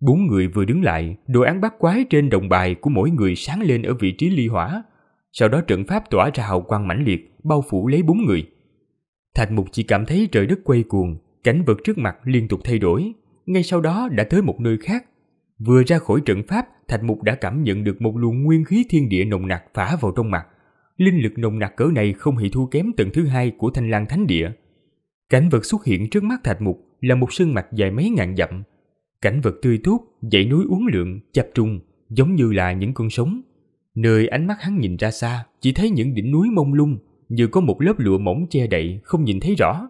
Bốn người vừa đứng lại, đồ án bát quái trên đồng bài của mỗi người sáng lên ở vị trí ly hỏa. Sau đó trận pháp tỏa ra hào quang mãnh liệt, bao phủ lấy bốn người. Thạch Mục chỉ cảm thấy trời đất quay cuồng, cảnh vật trước mặt liên tục thay đổi. Ngay sau đó đã tới một nơi khác. Vừa ra khỏi trận pháp, Thạch Mục đã cảm nhận được một luồng nguyên khí thiên địa nồng nặc phả vào trong mặt. Linh lực nồng nặc cỡ này không hề thua kém tầng thứ hai của Thanh Lang Thánh Địa. Cảnh vật xuất hiện trước mắt Thạch Mục là một sân mạch dài mấy ngàn dặm, Cảnh vật tươi tốt, dãy núi uốn lượn, chập trùng, giống như là những con sống. Nơi ánh mắt hắn nhìn ra xa, chỉ thấy những đỉnh núi mông lung, như có một lớp lụa mỏng che đậy, không nhìn thấy rõ.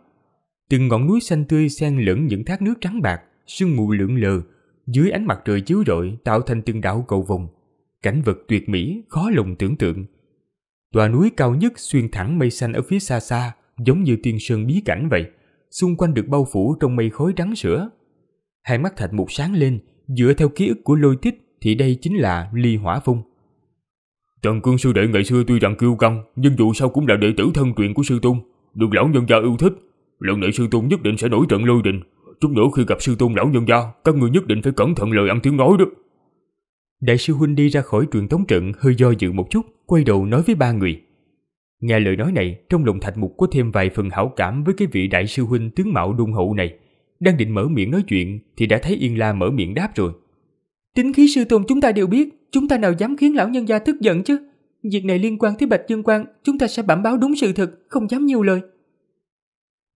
Từng ngọn núi xanh tươi xen lẫn những thác nước trắng bạc, sương mù lượn lờ, dưới ánh mặt trời chiếu rọi tạo thành từng đạo cầu vồng. Cảnh vật tuyệt mỹ, khó lòng tưởng tượng. Tòa núi cao nhất xuyên thẳng mây xanh ở phía xa xa, giống như tiên sơn bí cảnh vậy. Xung quanh được bao phủ trong mây khói trắng sữa, Hai mắt thạch mục sáng lên, dựa theo ký ức của lôi tích thì đây chính là ly hỏa vung. Trần Cương sư đệ ngày xưa tuy rằng kiêu căng, nhưng dù sao cũng là đệ tử thân truyền của sư tôn, được lão nhân gia yêu thích. Lần này sư tôn nhất định sẽ nổi trận lôi đình. Chút nữa khi gặp sư tôn lão nhân gia, các ngươi nhất định phải cẩn thận lời ăn tiếng nói đó. Đại sư huynh đi ra khỏi truyền tống trận hơi do dự một chút, quay đầu nói với ba người. Nghe lời nói này, trong lòng Thạch Mục có thêm vài phần hảo cảm với cái vị đại sư huynh tướng mạo đung hậu này đang định mở miệng nói chuyện thì đã thấy Yên La mở miệng đáp rồi. Tính khí sư tôn chúng ta đều biết, chúng ta nào dám khiến lão nhân gia tức giận chứ. Việc này liên quan tới Bạch Dương Quang, chúng ta sẽ bẩm báo đúng sự thật, không dám nhiều lời.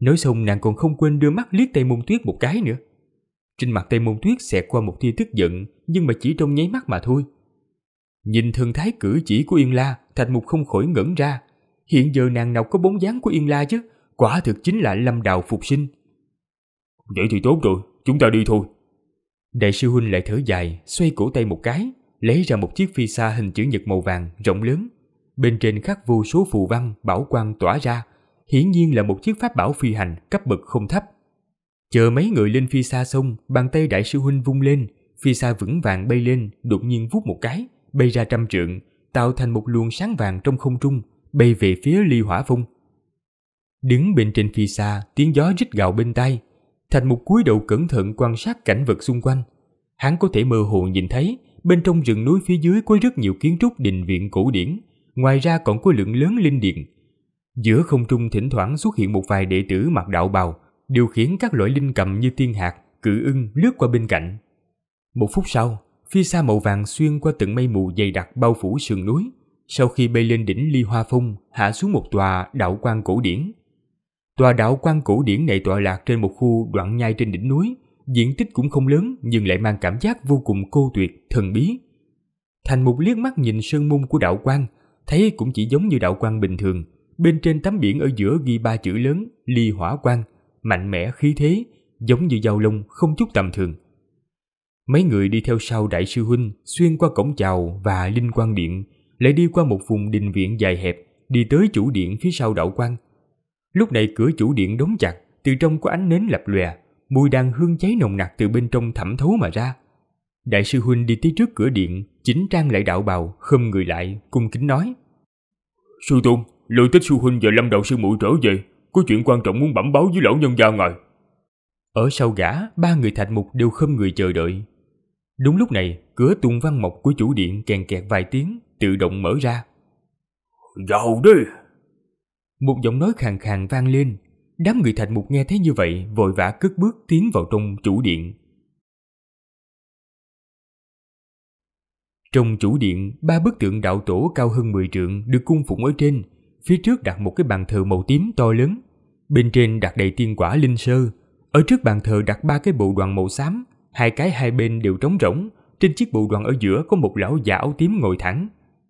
Nói xong nàng còn không quên đưa mắt liếc Tây Môn Tuyết một cái nữa. Trên mặt Tây Môn Tuyết xẹt qua một tia tức giận, nhưng mà chỉ trong nháy mắt mà thôi. Nhìn thần thái cử chỉ của Yên La, Thạch Mục không khỏi ngẩn ra. Hiện giờ nàng nào có bóng dáng của Yên La chứ, quả thực chính là lâm đào phục sinh. Vậy thì tốt rồi, chúng ta đi thôi. Đại sư huynh lại thở dài, xoay cổ tay một cái, lấy ra một chiếc phi xa hình chữ nhật màu vàng rộng lớn. Bên trên khắc vô số phù văn, bảo quang tỏa ra, hiển nhiên là một chiếc pháp bảo phi hành cấp bậc không thấp. Chờ mấy người lên phi xa xong, bàn tay đại sư huynh vung lên, phi xa vững vàng bay lên, đột nhiên vút một cái, bay ra trăm trượng, tạo thành một luồng sáng vàng trong không trung, bay về phía ly hỏa phong. Đứng bên trên phi xa, tiếng gió rít gào bên tai, Thành một cúi đầu cẩn thận quan sát cảnh vật xung quanh. Hắn có thể mơ hồ nhìn thấy bên trong rừng núi phía dưới có rất nhiều kiến trúc đình viện cổ điển, ngoài ra còn có lượng lớn linh điện. Giữa không trung thỉnh thoảng xuất hiện một vài đệ tử mặc đạo bào, điều khiển các loại linh cầm như tiên hạt, cự ưng lướt qua bên cạnh. Một phút sau, phía xa màu vàng xuyên qua tận mây mù dày đặc bao phủ sườn núi, sau khi bay lên đỉnh Ly Hoa Phong, hạ xuống một tòa đạo quan cổ điển. Tòa đạo quan cổ điển này tọa lạc trên một khu đoạn nhai trên đỉnh núi, diện tích cũng không lớn nhưng lại mang cảm giác vô cùng cô tuyệt, thần bí. Thành một liếc mắt nhìn sơn môn của đạo quan, thấy cũng chỉ giống như đạo quan bình thường, bên trên tấm biển ở giữa ghi ba chữ lớn Ly Hỏa Quan, mạnh mẽ khí thế, giống như dao lông không chút tầm thường. Mấy người đi theo sau đại sư huynh, xuyên qua cổng chào và linh quan điện, lại đi qua một vùng đình viện dài hẹp, đi tới chủ điện phía sau đạo quan. Lúc này cửa chủ điện đóng chặt, từ trong có ánh nến lập lòe, mùi đàn hương cháy nồng nặc từ bên trong thẩm thấu mà ra. Đại sư huynh đi tới trước cửa điện, chỉnh trang lại đạo bào, khom người lại, cung kính nói: "Sư tôn, Lôi Tích sư huynh và Lâm Đạo sư muội trở về, có chuyện quan trọng muốn bẩm báo với lão nhân gia ngài." Ở sau gã, ba người thạch mục đều khom người chờ đợi. Đúng lúc này, cửa tung văn mộc của chủ điện kèn kẹt vài tiếng, tự động mở ra. "Vào đi!" Một giọng nói khàn khàn vang lên. Đám người thành mục nghe thấy như vậy vội vã cất bước tiến vào trong chủ điện. Trong chủ điện, ba bức tượng đạo tổ cao hơn 10 trượng được cung phụng ở trên. Phía trước đặt một cái bàn thờ màu tím to lớn. Bên trên đặt đầy tiên quả linh sơ. Ở trước bàn thờ đặt ba cái bộ đoàn màu xám, hai cái hai bên đều trống rỗng. Trên chiếc bộ đoàn ở giữa có một lão già áo tím ngồi thẳng.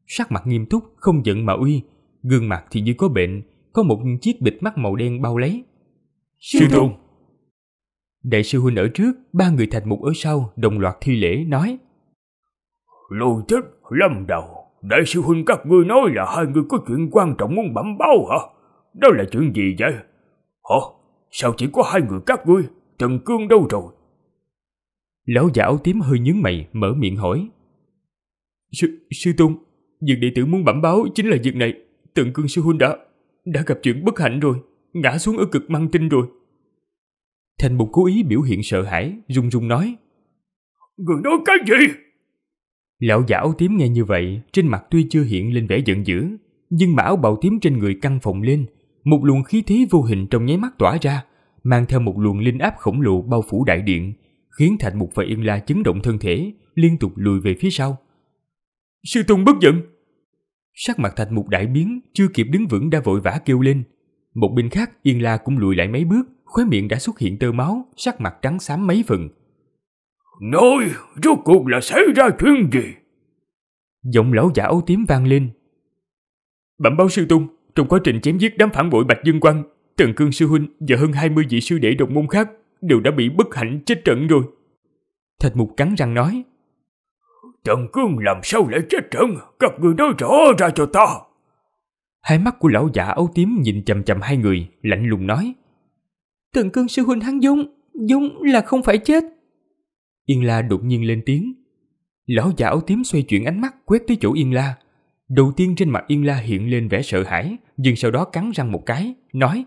Sắc mặt nghiêm túc, không giận mà uy. Gương mặt thì như có bệnh, có một chiếc bịt mắt màu đen bao lấy. Sư Tôn! Đại sư Huynh ở trước, ba người thành mục ở sau đồng loạt thi lễ nói. Lôi thích, lâm đầu, đại sư Huynh các ngươi nói là hai người có chuyện quan trọng muốn bẩm báo hả? Đó là chuyện gì vậy? Hả? Sao chỉ có hai người các ngươi? Trần Cương đâu rồi? Lão già áo tím hơi nhướng mày, mở miệng hỏi. Sư, sư Tôn, việc đệ tử muốn bẩm báo chính là việc này. Tần Cương sư huynh đã đã gặp chuyện bất hạnh rồi, ngã xuống ở cực măng tinh rồi. Thành Mục cố ý biểu hiện sợ hãi, run run nói. Người nói cái gì? Lão giả áo tím nghe như vậy, trên mặt tuy chưa hiện lên vẻ giận dữ, nhưng mà áo bào tím trên người căng phồng lên, một luồng khí thế vô hình trong nháy mắt tỏa ra, mang theo một luồng linh áp khổng lồ bao phủ đại điện, khiến Thạch Mục và Yên La chấn động thân thể, liên tục lùi về phía sau. Sư Tôn bất giận, Sắc mặt Thạch Mục đại biến, chưa kịp đứng vững đã vội vã kêu lên. Một bên khác, Yên La cũng lùi lại mấy bước, khóe miệng đã xuất hiện tơ máu, sắc mặt trắng xám mấy phần. Nói, rốt cuộc là xảy ra chuyện gì? Giọng lão giả âu tím vang lên. Bẩm báo sư Tung, trong quá trình chém giết đám phản bội Bạch Dương Quang, Trần Cương Sư Huynh và hơn 20 vị sư đệ đồng môn khác đều đã bị bất hạnh chết trận rồi. Thạch Mục cắn răng nói. Trần Cương làm sao lại chết trận, các người nói rõ ra cho ta. Hai mắt của lão giả áo tím nhìn chầm chầm hai người, lạnh lùng nói. Trần Cương sư huynh hắn Dung, Dung là không phải chết. Yên La đột nhiên lên tiếng. Lão giả áo tím xoay chuyển ánh mắt quét tới chỗ Yên La. Đầu tiên trên mặt Yên La hiện lên vẻ sợ hãi, nhưng sau đó cắn răng một cái, nói.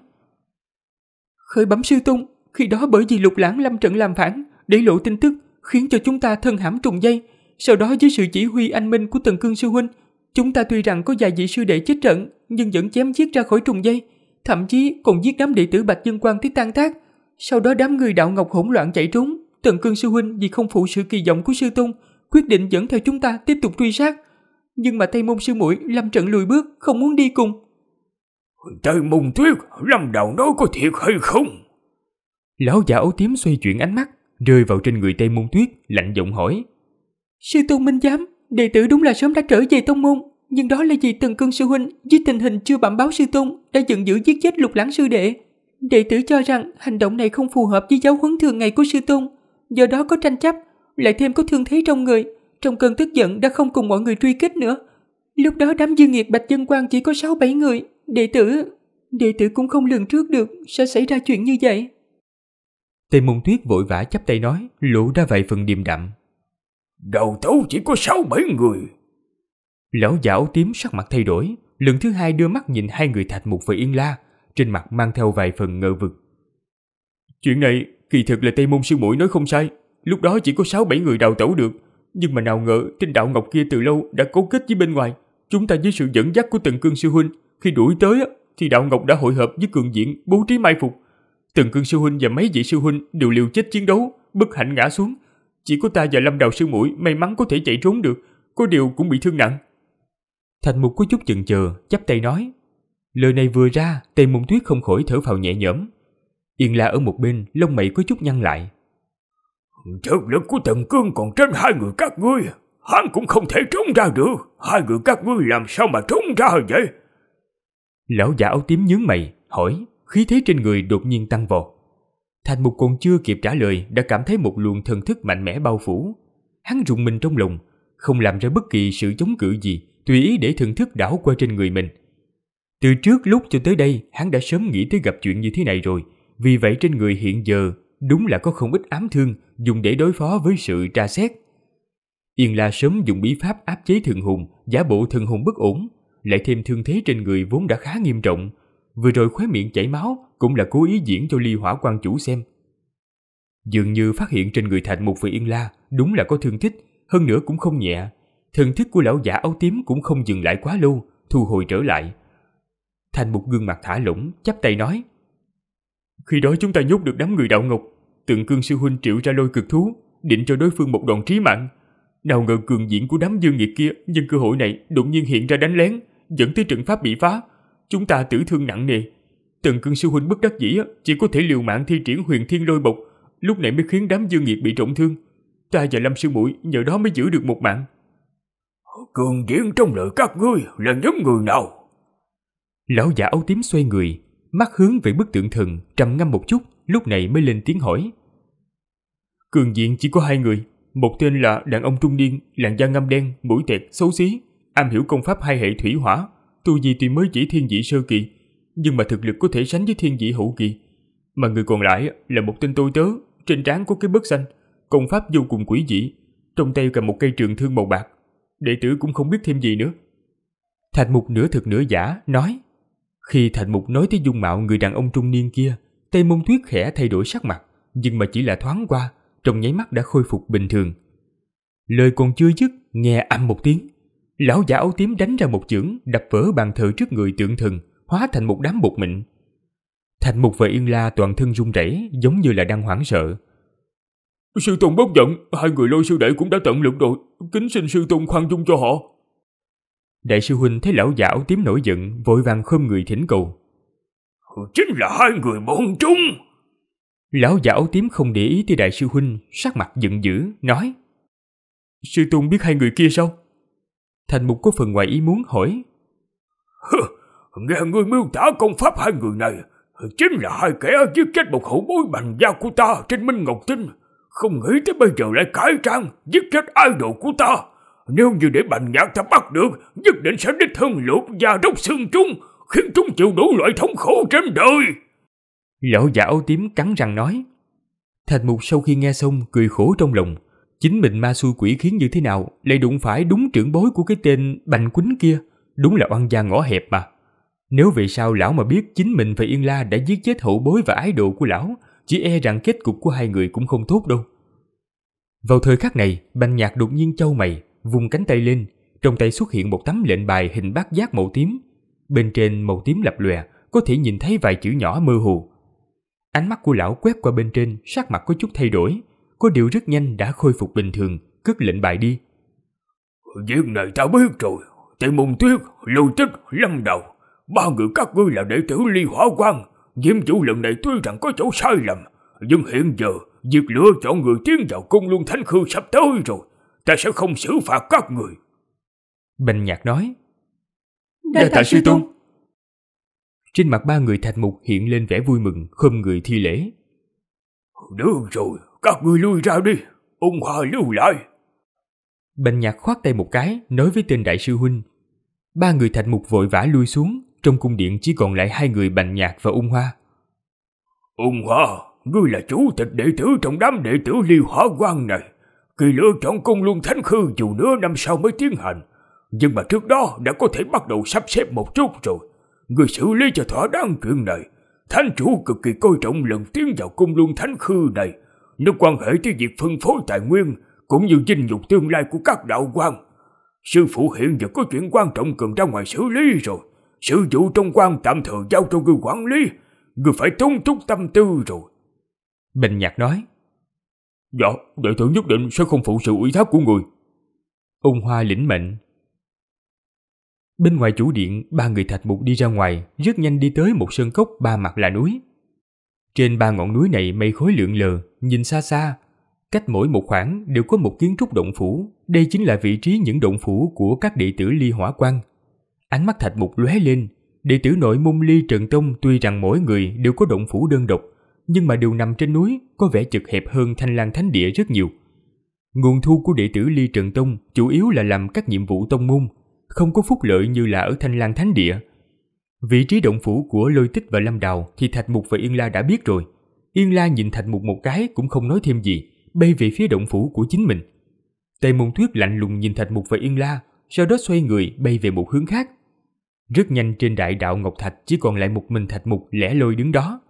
Khởi bấm sư tung, khi đó bởi vì lục lãng lâm trận làm phản, để lộ tin tức, khiến cho chúng ta thân hãm trùng dây, sau đó dưới sự chỉ huy anh minh của Tần Cương Sư Huynh, chúng ta tuy rằng có vài vị sư đệ chết trận, nhưng vẫn chém giết ra khỏi trùng dây, thậm chí còn giết đám đệ tử Bạch Dương quan tới tan tác. Sau đó đám người đạo ngọc hỗn loạn chạy trốn, Tần Cương Sư Huynh vì không phụ sự kỳ vọng của Sư Tôn, quyết định dẫn theo chúng ta tiếp tục truy sát. Nhưng mà Tây Môn Sư muội lâm trận lùi bước, không muốn đi cùng. Tây Môn Tuyết, lâm đạo nói có thiệt hay không? Lão già áo tím xoay chuyển ánh mắt, rơi vào trên người Tây Môn Tuyết, lạnh giọng hỏi. Sư Tôn Minh Giám, đệ tử đúng là sớm đã trở về tông môn, nhưng đó là vì Tần Cương Sư Huynh với tình hình chưa bẩm báo Sư Tôn đã giận dữ giết chết lục lãng sư đệ. Đệ tử cho rằng hành động này không phù hợp với giáo huấn thường ngày của Sư Tôn, do đó có tranh chấp, lại thêm có thương thế trong người, trong cơn tức giận đã không cùng mọi người truy kích nữa. Lúc đó đám dư nghiệt Bạch Dân Quang chỉ có 6-7 người, đệ tử... Đệ tử cũng không lường trước được sẽ xảy ra chuyện như vậy. Tề Mùng Tuyết vội vã chắp tay nói, lộ ra vài phần điềm đạm, Đầu thú chỉ có sáu bảy người. Lão giảo tím sắc mặt thay đổi, lần thứ hai đưa mắt nhìn hai người thạch mục và yên la, trên mặt mang theo vài phần ngờ vực. Chuyện này kỳ thực là Tây Môn Sư Mũi nói không sai, lúc đó chỉ có sáu bảy người đào tẩu được, nhưng mà nào ngờ tên đạo ngọc kia từ lâu đã cấu kết với bên ngoài, chúng ta với sự dẫn dắt của Tần Cương Sư Huynh, khi đuổi tới thì đạo ngọc đã hội hợp với cường diện bố trí mai phục. Tần Cương Sư Huynh và mấy vị Sư Huynh đều liều chết chiến đấu, bất hạnh ngã xuống, chỉ có ta và lâm đầu sư mũi may mắn có thể chạy trốn được, có điều cũng bị thương nặng. Thành mục có chút chần chờ, chắp tay nói. Lời này vừa ra, tề mộng tuyết không khỏi thở phào nhẹ nhõm. Yên la ở một bên, lông mày có chút nhăn lại. Thực lực của tần cương còn trên hai người các ngươi, hắn cũng không thể trốn ra được. Hai người các ngươi làm sao mà trốn ra vậy? Lão già áo tím nhướng mày, hỏi, khí thế trên người đột nhiên tăng vọt. Thành Mục còn chưa kịp trả lời đã cảm thấy một luồng thần thức mạnh mẽ bao phủ. Hắn rùng mình trong lòng, không làm ra bất kỳ sự chống cự gì, tùy ý để thần thức đảo qua trên người mình. Từ trước lúc cho tới đây, hắn đã sớm nghĩ tới gặp chuyện như thế này rồi, vì vậy trên người hiện giờ đúng là có không ít ám thương dùng để đối phó với sự tra xét. Yên La sớm dùng bí pháp áp chế thần hùng, giả bộ thần hùng bất ổn, lại thêm thương thế trên người vốn đã khá nghiêm trọng, vừa rồi khóe miệng chảy máu cũng là cố ý diễn cho ly hỏa quan chủ xem. Dường như phát hiện trên người thạch một vị yên la đúng là có thương tích, hơn nữa cũng không nhẹ. Thương tích của lão giả áo tím cũng không dừng lại quá lâu, thu hồi trở lại. Thành một gương mặt thả lỏng, chắp tay nói. Khi đó chúng ta nhốt được đám người đạo ngục, tượng cương sư huynh triệu ra lôi cực thú, định cho đối phương một đòn trí mạng. Nào ngờ cường diễn của đám dương nghiệt kia nhân cơ hội này đột nhiên hiện ra đánh lén, dẫn tới trận pháp bị phá, chúng ta tử thương nặng nề. Tần cương sư huynh bất đắc dĩ chỉ có thể liều mạng thi triển huyền thiên lôi bộc, lúc này mới khiến đám dương nghiệt bị trọng thương. Ta và Lâm sư mũi nhờ đó mới giữ được một mạng. Cường diễn trong lời các ngươi là nhóm người nào? Lão giả áo tím xoay người, mắt hướng về bức tượng thần, trầm ngâm một chút, lúc này mới lên tiếng hỏi. Cường diện chỉ có hai người, một tên là đàn ông trung niên, làn da ngâm đen, mũi tẹt, xấu xí, am hiểu công pháp hai hệ thủy hỏa, Tu Di tuy mới chỉ thiên dị sơ kỳ, nhưng mà thực lực có thể sánh với thiên dị hữu kỳ. Mà người còn lại là một tên tôi tớ, trên trán có cái bớt xanh, công pháp vô cùng quỷ dị, trong tay cầm một cây trường thương màu bạc. Đệ tử cũng không biết thêm gì nữa. Thạch Mục nửa thực nửa giả, nói. Khi Thạch Mục nói tới dung mạo người đàn ông trung niên kia, Tây Môn Tuyết khẽ thay đổi sắc mặt, nhưng mà chỉ là thoáng qua, trong nháy mắt đã khôi phục bình thường. Lời còn chưa dứt, nghe âm một tiếng, Lão giả áo tím đánh ra một chưởng, đập vỡ bàn thờ trước người tượng thần, hóa thành một đám bột mịn. Thành mục và Yên La toàn thân run rẩy, giống như là đang hoảng sợ. Sư tôn bốc giận, hai người lôi sư đệ cũng đã tận lực rồi, kính xin sư tôn khoan dung cho họ. Đại sư huynh thấy lão giả áo tím nổi giận, vội vàng khom người thỉnh cầu. Chính là hai người bọn chúng. Lão giả áo tím không để ý tới đại sư huynh, sắc mặt giận dữ, nói. Sư tôn biết hai người kia sao? Thành mục có phần ngoài ý muốn hỏi. Hừ, nghe ngươi miêu tả công pháp hai người này, chính là hai kẻ giết chết một hậu bối bằng da của ta trên Minh Ngọc Tinh. Không nghĩ tới bây giờ lại cải trang, giết chết idol của ta. Nếu như để bành nhạc ta bắt được, nhất định sẽ đích thân lột da đốc xương chúng, khiến chúng chịu đủ loại thống khổ trên đời. Lão già áo tím cắn răng nói. Thành mục sau khi nghe xong cười khổ trong lòng, Chính mình ma xui quỷ khiến như thế nào lại đụng phải đúng trưởng bối của cái tên Bành Quýnh kia, đúng là oan gia ngõ hẹp mà. Nếu về sao lão mà biết chính mình và Yên La đã giết chết hậu bối và ái đồ của lão, chỉ e rằng kết cục của hai người cũng không tốt đâu. Vào thời khắc này, Bành Nhạc đột nhiên châu mày, vùng cánh tay lên, trong tay xuất hiện một tấm lệnh bài hình bát giác màu tím. Bên trên màu tím lập lòe, có thể nhìn thấy vài chữ nhỏ mơ hồ. Ánh mắt của lão quét qua bên trên, sắc mặt có chút thay đổi có điều rất nhanh đã khôi phục bình thường, cất lệnh bài đi. Việc này ta biết rồi, Tề Mùng Tuyết, Lưu Tích, Lâm Đầu, ba người các ngươi là đệ tử Ly Hỏa Quan, nhiệm vụ lần này tuy rằng có chỗ sai lầm, nhưng hiện giờ việc lựa chọn người tiến vào cung luôn thánh khư sắp tới rồi, ta sẽ không xử phạt các người. Bình Nhạc nói. Đại tạ sư tôn. Trên mặt ba người thạch mục hiện lên vẻ vui mừng, khom người thi lễ. Được rồi, các người lui ra đi, ung hòa lưu lại. Bành nhạc khoát tay một cái, nói với tên đại sư huynh. Ba người thạch mục vội vã lui xuống, trong cung điện chỉ còn lại hai người bành nhạc và ung hoa. Ung hoa, ngươi là chủ tịch đệ tử trong đám đệ tử liêu hóa quan này. Kỳ lựa chọn cung luân thánh khư dù nửa năm sau mới tiến hành. Nhưng mà trước đó đã có thể bắt đầu sắp xếp một chút rồi. Ngươi xử lý cho thỏa đáng chuyện này. Thánh chủ cực kỳ coi trọng lần tiến vào cung luân thánh khư này nó quan hệ tới việc phân phối tài nguyên cũng như dinh dục tương lai của các đạo quan. Sư phụ hiện giờ có chuyện quan trọng cần ra ngoài xử lý rồi. Sự vụ trong quan tạm thời giao cho người quản lý. Người phải tốn chút tâm tư rồi. Bình Nhạc nói. Dạ, đệ tử nhất định sẽ không phụ sự ủy thác của người. Ung Hoa lĩnh mệnh. Bên ngoài chủ điện, ba người thạch mục đi ra ngoài, rất nhanh đi tới một sơn cốc ba mặt là núi, trên ba ngọn núi này mây khối lượn lờ, nhìn xa xa. Cách mỗi một khoảng đều có một kiến trúc động phủ. Đây chính là vị trí những động phủ của các đệ tử ly hỏa quan. Ánh mắt thạch mục lóe lên. Đệ tử nội môn ly trần tông tuy rằng mỗi người đều có động phủ đơn độc, nhưng mà đều nằm trên núi có vẻ chật hẹp hơn thanh lang thánh địa rất nhiều. Nguồn thu của đệ tử ly trần tông chủ yếu là làm các nhiệm vụ tông môn, không có phúc lợi như là ở thanh lang thánh địa Vị trí động phủ của lôi tích và lâm đào thì Thạch Mục và Yên La đã biết rồi. Yên La nhìn Thạch Mục một cái cũng không nói thêm gì, bay về phía động phủ của chính mình. Tề Mộng thuyết lạnh lùng nhìn Thạch Mục và Yên La, sau đó xoay người bay về một hướng khác. Rất nhanh trên đại đạo Ngọc Thạch chỉ còn lại một mình Thạch Mục lẻ lôi đứng đó.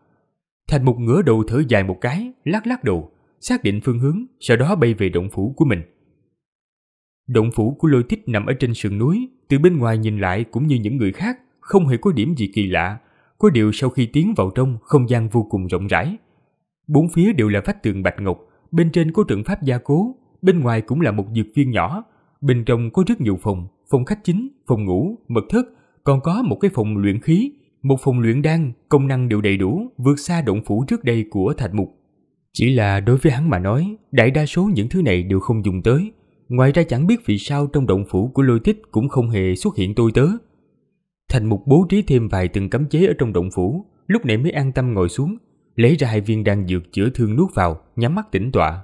Thạch Mục ngửa đầu thở dài một cái, lắc lắc đầu, xác định phương hướng, sau đó bay về động phủ của mình. Động phủ của lôi tích nằm ở trên sườn núi, từ bên ngoài nhìn lại cũng như những người khác, không hề có điểm gì kỳ lạ, có điều sau khi tiến vào trong không gian vô cùng rộng rãi. Bốn phía đều là vách tường bạch ngọc, bên trên có trận pháp gia cố, bên ngoài cũng là một dược viên nhỏ, bên trong có rất nhiều phòng, phòng khách chính, phòng ngủ, mật thất, còn có một cái phòng luyện khí, một phòng luyện đan, công năng đều đầy đủ, vượt xa động phủ trước đây của Thạch Mục. Chỉ là đối với hắn mà nói, đại đa số những thứ này đều không dùng tới. Ngoài ra chẳng biết vì sao trong động phủ của lôi tích cũng không hề xuất hiện tôi tớ, Thành mục bố trí thêm vài từng cấm chế ở trong động phủ, lúc nãy mới an tâm ngồi xuống, lấy ra hai viên đan dược chữa thương nuốt vào, nhắm mắt tĩnh tọa.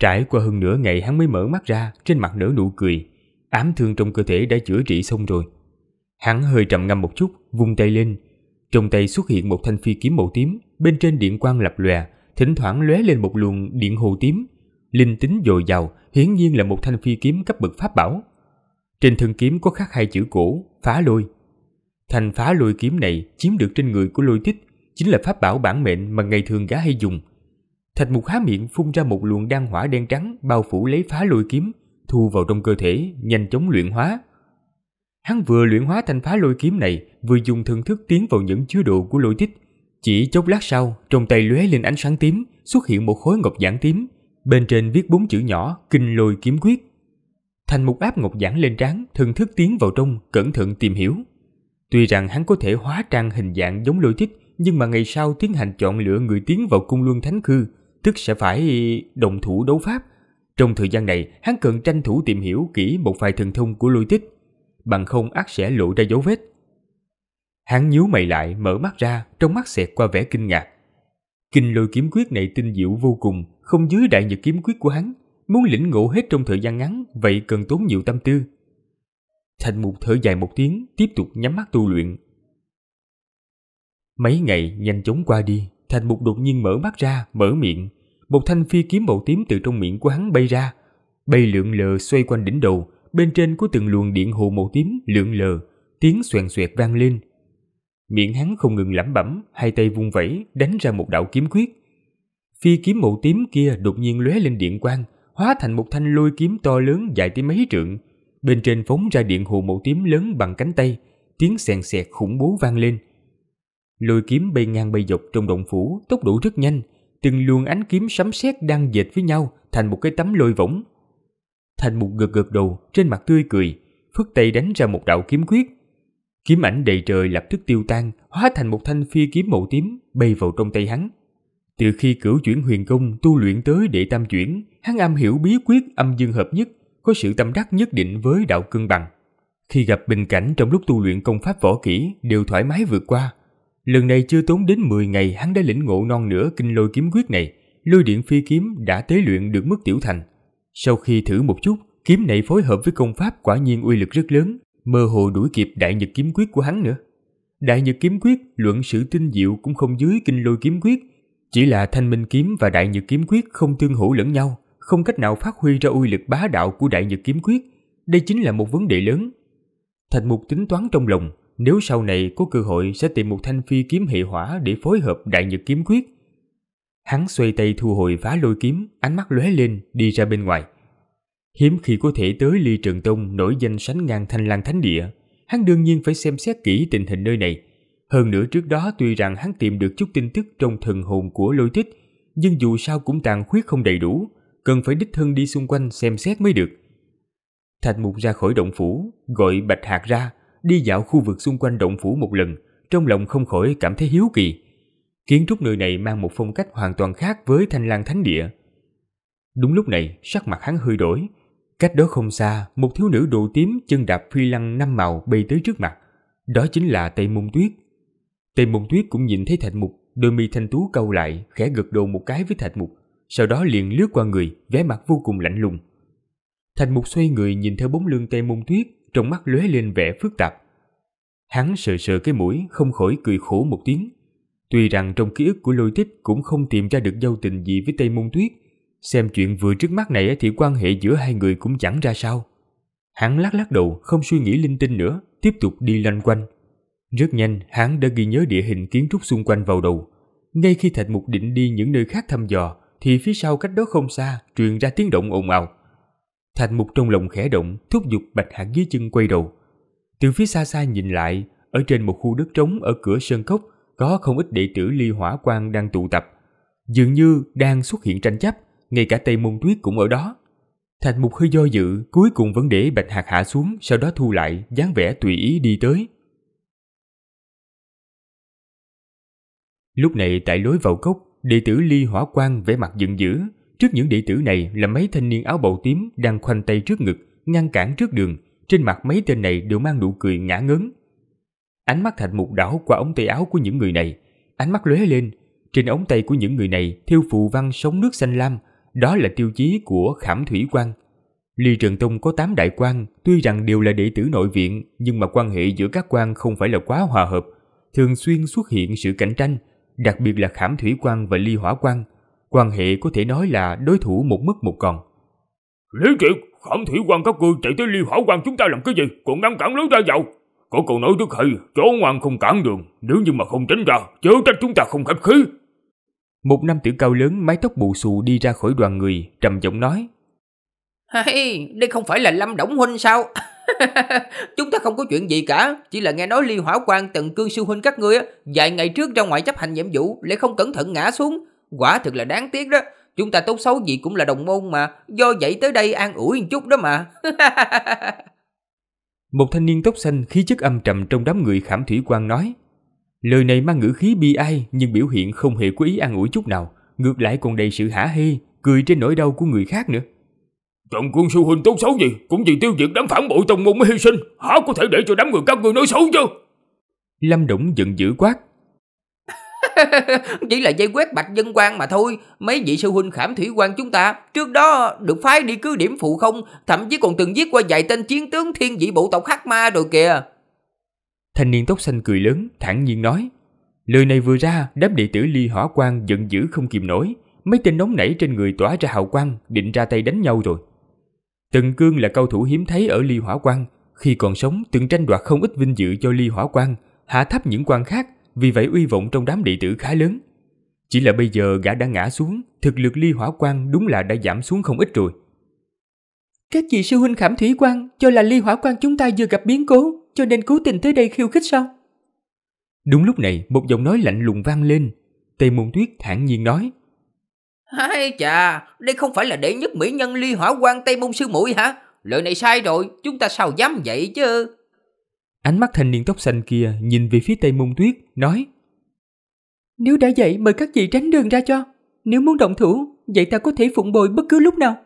Trải qua hơn nửa ngày hắn mới mở mắt ra, trên mặt nở nụ cười. Ám thương trong cơ thể đã chữa trị xong rồi. Hắn hơi trầm ngâm một chút, vung tay lên. Trong tay xuất hiện một thanh phi kiếm màu tím, bên trên điện quang lập lòe, thỉnh thoảng lóe lên một luồng điện hồ tím. Linh tính dồi dào, hiển nhiên là một thanh phi kiếm cấp bậc pháp bảo. Trên thân kiếm có khắc hai chữ cổ, phá lôi. Thành phá lôi kiếm này chiếm được trên người của lôi tích chính là pháp bảo bản mệnh mà ngày thường gã hay dùng. Thạch mục há miệng phun ra một luồng đan hỏa đen trắng bao phủ lấy phá lôi kiếm, thu vào trong cơ thể, nhanh chóng luyện hóa. Hắn vừa luyện hóa thành phá lôi kiếm này, vừa dùng thần thức tiến vào những chứa đồ của lôi tích. Chỉ chốc lát sau, trong tay lóe lên ánh sáng tím, xuất hiện một khối ngọc giản tím. Bên trên viết bốn chữ nhỏ, kinh lôi kiếm quyết. Thành Mục áp ngọc giảng lên trán, thần thức tiến vào trong, cẩn thận tìm hiểu. Tuy rằng hắn có thể hóa trang hình dạng giống lôi thích, nhưng mà ngày sau tiến hành chọn lựa người tiến vào cung luân thánh khư, tức sẽ phải đồng thủ đấu pháp. Trong thời gian này, hắn cần tranh thủ tìm hiểu kỹ một vài thần thông của lôi tích, bằng không ác sẽ lộ ra dấu vết. Hắn nhíu mày lại, mở mắt ra, trong mắt xẹt qua vẻ kinh ngạc. Kinh lôi kiếm quyết này tinh diệu vô cùng, không dưới đại nhật kiếm quyết của hắn, Muốn lĩnh ngộ hết trong thời gian ngắn, vậy cần tốn nhiều tâm tư. Thành mục thở dài một tiếng, tiếp tục nhắm mắt tu luyện. Mấy ngày nhanh chóng qua đi, Thành mục đột nhiên mở mắt ra, mở miệng. Một thanh phi kiếm màu tím từ trong miệng của hắn bay ra. Bay lượn lờ xoay quanh đỉnh đầu, bên trên có từng luồng điện hồ màu tím lượn lờ, tiếng xoèn xoẹt vang lên. Miệng hắn không ngừng lẩm bẩm, hai tay vung vẩy, đánh ra một đạo kiếm quyết. Phi kiếm màu tím kia đột nhiên lóe lên điện quang, hóa thành một thanh lôi kiếm to lớn dài tới mấy trượng. Bên trên phóng ra điện hồ màu tím lớn bằng cánh tay, tiếng xèn xẹt khủng bố vang lên. Lôi kiếm bay ngang bay dọc trong động phủ, tốc độ rất nhanh, từng luồng ánh kiếm sấm sét đang dệt với nhau thành một cái tấm lôi võng. Thành một gật gật đầu, trên mặt tươi cười, phất tay đánh ra một đạo kiếm quyết. Kiếm ảnh đầy trời lập tức tiêu tan, hóa thành một thanh phi kiếm màu tím bay vào trong tay hắn. Từ khi cửu chuyển huyền công tu luyện tới đệ tam chuyển, hắn am hiểu bí quyết âm dương hợp nhất, có sự tâm đắc nhất định với đạo cân bằng. Khi gặp bình cảnh trong lúc tu luyện công pháp võ kỹ đều thoải mái vượt qua. Lần này chưa tốn đến 10 ngày hắn đã lĩnh ngộ non nửa kinh lôi kiếm quyết này, lôi điện phi kiếm đã tế luyện được mức tiểu thành. Sau khi thử một chút, kiếm này phối hợp với công pháp quả nhiên uy lực rất lớn, mơ hồ đuổi kịp đại nhật kiếm quyết của hắn nữa. Đại nhật kiếm quyết, luận sự tinh diệu cũng không dưới kinh lôi kiếm quyết, chỉ là thanh minh kiếm và đại nhược kiếm quyết không tương hữu lẫn nhau, không cách nào phát huy ra uy lực bá đạo của đại nhược kiếm quyết. Đây chính là một vấn đề lớn. Thành mục tính toán trong lòng, nếu sau này có cơ hội sẽ tìm một thanh phi kiếm hệ hỏa để phối hợp đại nhược kiếm quyết. Hắn xoay tay thu hồi phá lôi kiếm, ánh mắt lóe lên, đi ra bên ngoài. Hiếm khi có thể tới Ly Trường Tông nổi danh sánh ngang Thanh lang Thánh Địa, hắn đương nhiên phải xem xét kỹ tình hình nơi này, hơn nữa trước đó tuy rằng hắn tìm được chút tin tức trong thần hồn của lôi thích, nhưng dù sao cũng tàn khuyết không đầy đủ, cần phải đích thân đi xung quanh xem xét mới được. Thạch Mục ra khỏi động phủ, gọi Bạch Hạc ra, đi dạo khu vực xung quanh động phủ một lần, trong lòng không khỏi cảm thấy hiếu kỳ. Kiến trúc nơi này mang một phong cách hoàn toàn khác với Thanh lang Thánh Địa. Đúng lúc này, sắc mặt hắn hơi đổi. Cách đó không xa, một thiếu nữ đồ tím chân đạp phi lăng năm màu bay tới trước mặt. Đó chính là Tây mông Tuyết. Tề Mộng Tuyết cũng nhìn thấy Thạch Mục, đôi mi thanh tú cau lại, khẽ gật đầu một cái với Thạch Mục, sau đó liền lướt qua người, vẻ mặt vô cùng lạnh lùng. Thạch Mục xoay người nhìn theo bóng lưng Tề Mộng Tuyết, trong mắt lóe lên vẻ phức tạp. Hắn sờ sờ cái mũi, không khỏi cười khổ một tiếng. Tuy rằng trong ký ức của lôi tích cũng không tìm ra được giao tình gì với Tây Môn Tuyết, xem chuyện vừa trước mắt này thì quan hệ giữa hai người cũng chẳng ra sao. Hắn lắc lắc đầu, không suy nghĩ linh tinh nữa, tiếp tục đi lanh quanh, rất nhanh, hắn đã ghi nhớ địa hình kiến trúc xung quanh vào đầu. Ngay khi Thạch Mục định đi những nơi khác thăm dò, thì phía sau cách đó không xa truyền ra tiếng động ồn ào. Thạch Mục trong lòng khẽ động, thúc giục Bạch Hạc dưới chân quay đầu. Từ phía xa xa nhìn lại, ở trên một khu đất trống ở cửa sơn cốc có không ít đệ tử ly hỏa quang đang tụ tập. Dường như đang xuất hiện tranh chấp, ngay cả Tây Môn Tuyết cũng ở đó. Thạch Mục hơi do dự, cuối cùng vẫn để Bạch Hạc hạ xuống, sau đó thu lại, dáng vẻ tùy ý đi tới. Lúc này tại lối vào cốc, đệ tử Ly Hỏa Quang vẻ mặt giận dữ, trước những đệ tử này là mấy thanh niên áo bầu tím đang khoanh tay trước ngực, ngăn cản trước đường, trên mặt mấy tên này đều mang nụ cười ngã ngớn. Ánh mắt Thạch Mục đảo qua ống tay áo của những người này, ánh mắt lóe lên, trên ống tay của những người này thiêu phù văn sóng nước xanh lam, đó là tiêu chí của Khảm Thủy Quan. Ly Trần Tông có 8 đại quan, tuy rằng đều là đệ tử nội viện, nhưng mà quan hệ giữa các quan không phải là quá hòa hợp, thường xuyên xuất hiện sự cạnh tranh đặc biệt là Khảm Thủy Quan và Ly Hỏa Quan, quan hệ có thể nói là đối thủ một mất một còn. Lý Triệt, Khảm Thủy Quan các ngươi chạy tới Ly Hỏa Quan chúng ta làm cái gì, còn ngăn cản lối ra vào. Có câu nói rất hay, chó ngoan không cản đường, nếu như mà không tránh ra, chớ trách chúng ta không khách khí. Một nam tử cao lớn mái tóc bù xù đi ra khỏi đoàn người, trầm giọng nói. Hey, đây không phải là Lâm Đổng Huynh sao? chúng ta không có chuyện gì cả chỉ là nghe nói ly hỏa quan từng cương sư huynh các ngươi vài ngày trước ra ngoài chấp hành nhiệm vụ lại không cẩn thận ngã xuống quả thực là đáng tiếc đó chúng ta tốt xấu gì cũng là đồng môn mà do vậy tới đây an ủi một chút đó mà một thanh niên tóc xanh khí chất âm trầm trong đám người khảm thủy quan nói lời này mang ngữ khí bi ai nhưng biểu hiện không hề có ý an ủi chút nào ngược lại còn đầy sự hả hê cười trên nỗi đau của người khác nữa Chọn quân sư huynh tốt xấu gì Cũng vì tiêu diệt đám phản bội tông môn mới hy sinh Hả có thể để cho đám người các ngươi nói xấu chứ Lâm Đũng giận dữ quát Chỉ là dây quét bạch dân quan mà thôi Mấy vị sư huynh khảm thủy quan chúng ta Trước đó được phái đi cứ điểm phụ không Thậm chí còn từng giết qua vài tên chiến tướng thiên vị bộ tộc Hắc Ma rồi kìa Thanh niên tóc xanh cười lớn thản nhiên nói Lời này vừa ra Đám đệ tử ly hỏa quan giận dữ không kìm nổi Mấy tên nóng nảy trên người tỏa ra hào quang Định ra tay đánh nhau rồi Tần Cương là cao thủ hiếm thấy ở Ly Hỏa Quan, khi còn sống từng tranh đoạt không ít vinh dự cho Ly Hỏa Quan, hạ thấp những quan khác, vì vậy uy vọng trong đám đệ tử khá lớn. Chỉ là bây giờ gã đã ngã xuống, thực lực Ly Hỏa Quan đúng là đã giảm xuống không ít rồi. Các vị sư huynh khảm thủy quan cho là Ly Hỏa Quan chúng ta vừa gặp biến cố, cho nên cố tình tới đây khiêu khích sao? Đúng lúc này, một giọng nói lạnh lùng vang lên. Tề Môn Tuyết thản nhiên nói. Hai chà, đây không phải là đệ nhất mỹ nhân ly hỏa quan Tây Môn Sư mũi hả? Lời này sai rồi, chúng ta sao dám vậy chứ? Ánh mắt thanh niên tóc xanh kia nhìn về phía Tây Môn Tuyết, nói Nếu đã vậy mời các vị tránh đường ra cho. Nếu muốn động thủ, vậy ta có thể phụng bồi bất cứ lúc nào.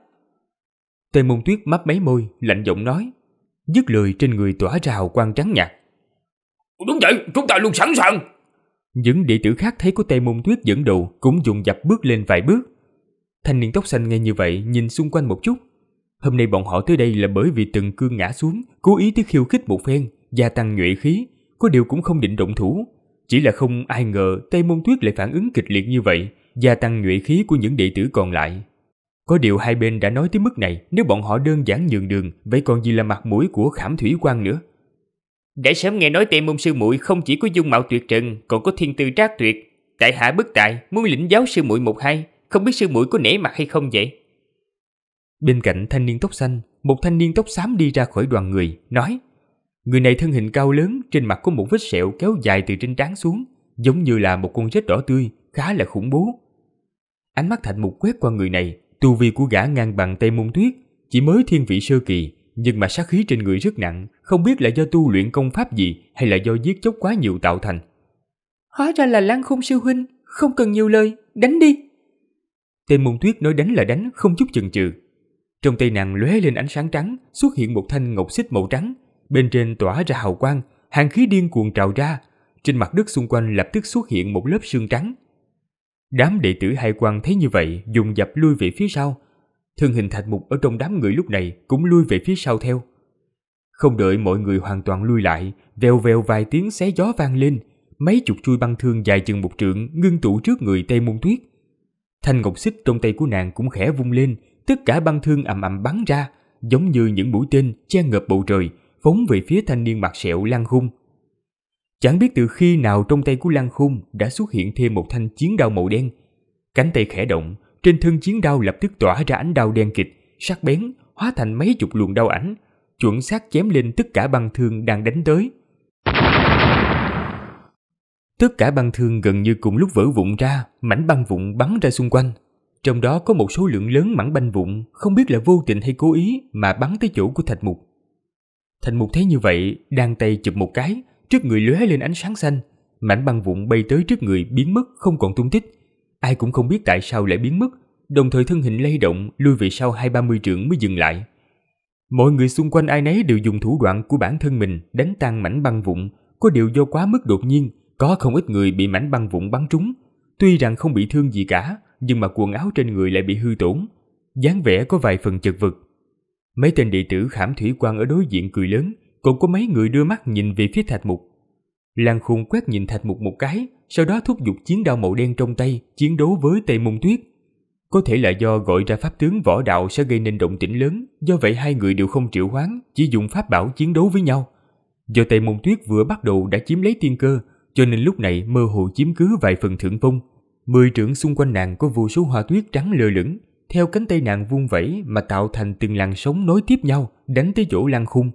Tây Môn Tuyết mấp mấy môi, lạnh giọng nói Dứt lời trên người tỏa rào quang trắng nhạt. Đúng vậy, chúng ta luôn sẵn sàng. Những đệ tử khác thấy có Tây Môn Tuyết dẫn đầu cũng dùng dập bước lên vài bước, Thanh niên tóc xanh nghe như vậy nhìn xung quanh một chút. Hôm nay bọn họ tới đây là bởi vì từng cương ngã xuống, cố ý tới khiêu khích một phen, gia tăng nhuệ khí, có điều cũng không định động thủ. Chỉ là không ai ngờ Tây Môn Tuyết lại phản ứng kịch liệt như vậy, gia tăng nhuệ khí của những đệ tử còn lại. Có điều hai bên đã nói tới mức này, nếu bọn họ đơn giản nhường đường, vậy còn gì là mặt mũi của khảm thủy quan nữa. Đã sớm nghe nói Tây Môn Sư muội không chỉ có dung mạo tuyệt trần, còn có thiên tư trác tuyệt. Tại hạ bất tại, muốn lĩnh giáo Sư muội một hai, không biết sư mũi có nể mặt hay không vậy? Bên cạnh thanh niên tóc xanh, một thanh niên tóc xám đi ra khỏi đoàn người, nói Người này thân hình cao lớn, trên mặt có một vết sẹo kéo dài từ trên trán xuống, giống như là một con rết đỏ tươi, khá là khủng bố. Ánh mắt Thạch Mục quét qua người này, tu vi của gã ngang bằng tay Môn Tuyết, chỉ mới thiên vị sơ kỳ, nhưng mà sát khí trên người rất nặng, không biết là do tu luyện công pháp gì hay là do giết chóc quá nhiều tạo thành. Hóa ra là Lăng Khung sư huynh, không cần nhiều lời, đánh đi. Tề mộng tuyết nói đánh là đánh không chút chần chừ. Trong tay nàng lóe lên ánh sáng trắng, xuất hiện một thanh ngọc xích màu trắng. Bên trên tỏa ra hào quang, hàng khí điên cuồng trào ra. Trên mặt đất xung quanh lập tức xuất hiện một lớp sương trắng. Đám đệ tử hai quan thấy như vậy, dùng dập lui về phía sau. Thân hình thạch mục ở trong đám người lúc này cũng lui về phía sau theo. Không đợi mọi người hoàn toàn lui lại, vèo vèo vài tiếng xé gió vang lên, mấy chục chuôi băng thương dài chừng một trượng ngưng tụ trước người Tây Môn Tuyết – Thanh ngọc xích trong tay của nàng cũng khẽ vung lên, tất cả băng thương ầm ầm bắn ra, giống như những mũi tên che ngập bầu trời, phóng về phía thanh niên mặt sẹo Lan Khung. Chẳng biết từ khi nào trong tay của Lan Khung đã xuất hiện thêm một thanh chiến đao màu đen. Cánh tay khẽ động, trên thân chiến đao lập tức tỏa ra ánh đao đen kịch, sắc bén, hóa thành mấy chục luồng đao ảnh, chuẩn xác chém lên tất cả băng thương đang đánh tới. Tất cả băng thương gần như cùng lúc vỡ vụn ra, mảnh băng vụn bắn ra xung quanh. Trong đó có một số lượng lớn mảnh băng vụn, không biết là vô tình hay cố ý mà bắn tới chỗ của Thạch Mục. Thạch Mục thấy như vậy, đang tay chụp một cái, trước người lóe lên ánh sáng xanh, mảnh băng vụn bay tới trước người biến mất không còn tung tích. Ai cũng không biết tại sao lại biến mất, đồng thời thân hình lay động lui về sau hai ba mươi trượng mới dừng lại. Mọi người xung quanh ai nấy đều dùng thủ đoạn của bản thân mình đánh tan mảnh băng vụn, có điều do quá mức đột nhiên có không ít người bị mảnh băng vụn bắn trúng, tuy rằng không bị thương gì cả, nhưng mà quần áo trên người lại bị hư tổn, dáng vẻ có vài phần chật vật. Mấy tên đệ tử khảm thủy quan ở đối diện cười lớn, cũng có mấy người đưa mắt nhìn về phía thạch mục. Lan khung quét nhìn thạch mục một cái, sau đó thúc giục chiến đao màu đen trong tay chiến đấu với tề mông tuyết. Có thể là do gọi ra pháp tướng võ đạo sẽ gây nên động tĩnh lớn, do vậy hai người đều không triệu hoán, chỉ dùng pháp bảo chiến đấu với nhau. Do tề mông tuyết vừa bắt đầu đã chiếm lấy tiên cơ, cho nên lúc này mơ hồ chiếm cứ vài phần thượng phong. Mười trưởng xung quanh nàng có vô số hoa tuyết trắng lơ lửng, theo cánh tay nàng vung vẩy mà tạo thành từng làn sóng nối tiếp nhau, đánh tới chỗ lăng khung.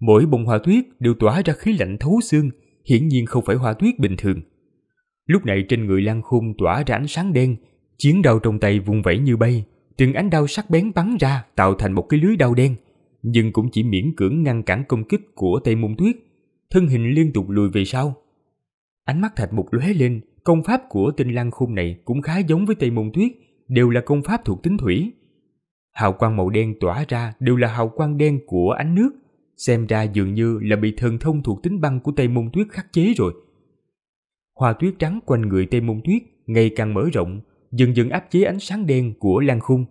Mỗi bông hoa tuyết đều tỏa ra khí lạnh thấu xương, hiển nhiên không phải hoa tuyết bình thường. Lúc này trên người lăng khung tỏa ra ánh sáng đen, chiến đao trong tay vung vẩy như bay, từng ánh đao sắc bén bắn ra tạo thành một cái lưới đao đen, nhưng cũng chỉ miễn cưỡng ngăn cản công kích của tay Môn Tuyết. Thân hình liên tục lùi về sau, Ánh mắt Thạch Mục lóe lên, công pháp của tinh lăng khung này cũng khá giống với Tây Môn Tuyết, đều là công pháp thuộc tính thủy. Hào quang màu đen tỏa ra đều là hào quang đen của ánh nước, xem ra dường như là bị thần thông thuộc tính băng của Tây Môn Tuyết khắc chế rồi. Hoa tuyết trắng quanh người Tây Môn Tuyết ngày càng mở rộng, dần dần áp chế ánh sáng đen của Lan Khung.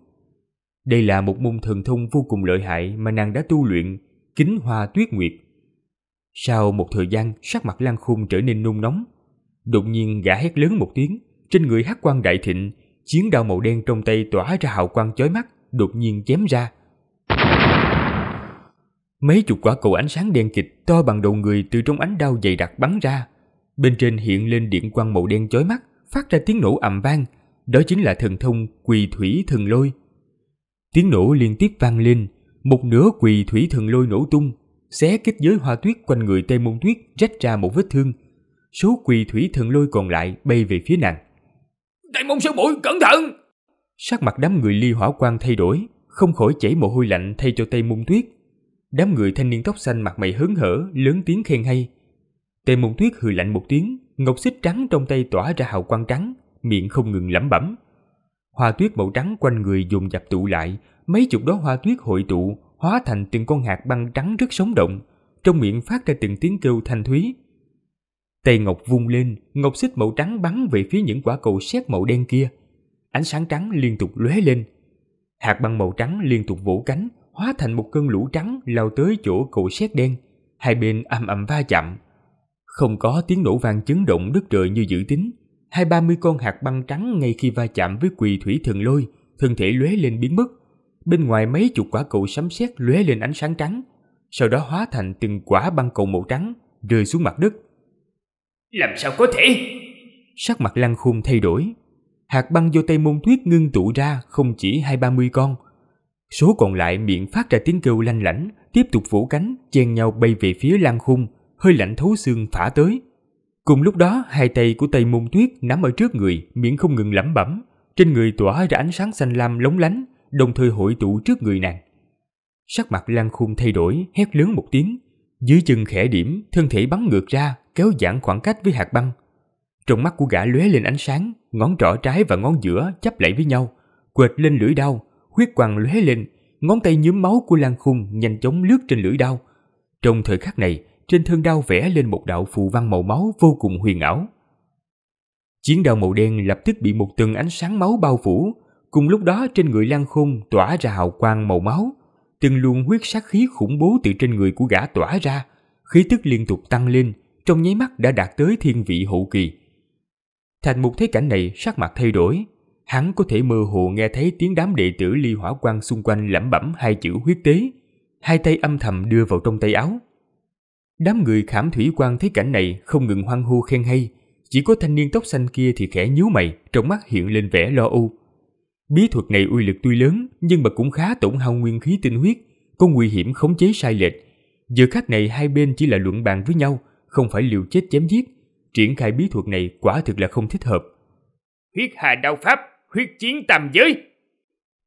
Đây là một môn thần thông vô cùng lợi hại mà nàng đã tu luyện, Kính Hoa Tuyết Nguyệt. Sau một thời gian, sắc mặt Lan Khung trở nên nung nóng. Đột nhiên gã hét lớn một tiếng, trên người hắc quan đại thịnh, chiến đao màu đen trong tay tỏa ra hào quang chói mắt, đột nhiên chém ra. Mấy chục quả cầu ánh sáng đen kịch to bằng đầu người từ trong ánh đao dày đặc bắn ra. Bên trên hiện lên điện quang màu đen chói mắt, phát ra tiếng nổ ầm vang. Đó chính là thần thông quỳ thủy thần lôi. Tiếng nổ liên tiếp vang lên, một nửa quỳ thủy thần lôi nổ tung, xé kết giới hoa tuyết quanh người Tây Môn Tuyết rách ra một vết thương. Số quỳ thủy thần lôi còn lại bay về phía nàng. Tây Môn sư muội cẩn thận! Sắc mặt đám người ly hỏa quan thay đổi, không khỏi chảy mồ hôi lạnh thay cho Tây Môn Tuyết. Đám người thanh niên tóc xanh mặt mày hớn hở, lớn tiếng khen hay. Tây Môn Tuyết hừ lạnh một tiếng, ngọc xích trắng trong tay tỏa ra hào quang trắng, miệng không ngừng lẩm bẩm. Hoa tuyết màu trắng quanh người dùng dập tụ lại, mấy chục đó hoa tuyết hội tụ, hóa thành từng con hạt băng trắng rất sống động, trong miệng phát ra từng tiếng kêu thanh thúy. Tay Ngọc vung lên, ngọc xích màu trắng bắn về phía những quả cầu sét màu đen kia. Ánh sáng trắng liên tục lóe lên. Hạt băng màu trắng liên tục vỗ cánh, hóa thành một cơn lũ trắng lao tới chỗ cầu sét đen. Hai bên âm ầm va chạm. Không có tiếng nổ vang chấn động đứt trời như dự tính. Hai ba mươi con hạt băng trắng ngay khi va chạm với quỳ thủy thần lôi, thân thể lóe lên biến mất bên ngoài mấy chục quả cầu sấm sét lóe lên ánh sáng trắng, sau đó hóa thành từng quả băng cầu màu trắng rơi xuống mặt đất. Làm sao có thể? Sắc mặt Lăng Khung thay đổi, hạt băng do Tây Môn Tuyết ngưng tụ ra không chỉ hai ba mươi con. Số còn lại miệng phát ra tiếng kêu lanh lảnh, tiếp tục vũ cánh, chen nhau bay về phía Lăng Khung, hơi lạnh thấu xương phả tới. Cùng lúc đó, hai tay của Tây Môn Tuyết nắm ở trước người, miệng không ngừng lẩm bẩm, trên người tỏa ra ánh sáng xanh lam lóng lánh, đồng thời hội tụ trước người nàng. Sắc mặt Lăng Khung thay đổi, hét lớn một tiếng, dưới chân khẽ điểm, thân thể bắn ngược ra, kéo giãn khoảng cách với hạt băng. Trong mắt của gã lóe lên ánh sáng, ngón trỏ trái và ngón giữa chấp lại với nhau, quệt lên lưỡi đao, huyết quằn lóe lên, ngón tay nhuốm máu của Lan Khung nhanh chóng lướt trên lưỡi đao. Trong thời khắc này, trên thân đau vẽ lên một đạo phù văn màu máu vô cùng huyền ảo. Chiến đao màu đen lập tức bị một tầng ánh sáng máu bao phủ, Cùng lúc đó trên người Lan Khôn tỏa ra hào quang màu máu, từng luồng huyết sát khí khủng bố từ trên người của gã tỏa ra, khí tức liên tục tăng lên, trong nháy mắt đã đạt tới thiên vị hậu kỳ. Thành một thế cảnh này sắc mặt thay đổi, hắn có thể mơ hồ nghe thấy tiếng đám đệ tử ly hỏa quang xung quanh lẩm bẩm hai chữ huyết tế, hai tay âm thầm đưa vào trong tay áo. Đám người khảm thủy quan thế cảnh này không ngừng hoang hô khen hay, chỉ có thanh niên tóc xanh kia thì khẽ nhíu mày, trong mắt hiện lên vẻ lo âu. Bí thuật này uy lực tuy lớn nhưng mà cũng khá tổn hao nguyên khí tinh huyết, có nguy hiểm khống chế sai lệch. Giờ khắc này hai bên chỉ là luận bàn với nhau, không phải liều chết chém giết. Triển khai bí thuật này quả thực là không thích hợp. Huyết hà đao pháp, huyết chiến tam giới.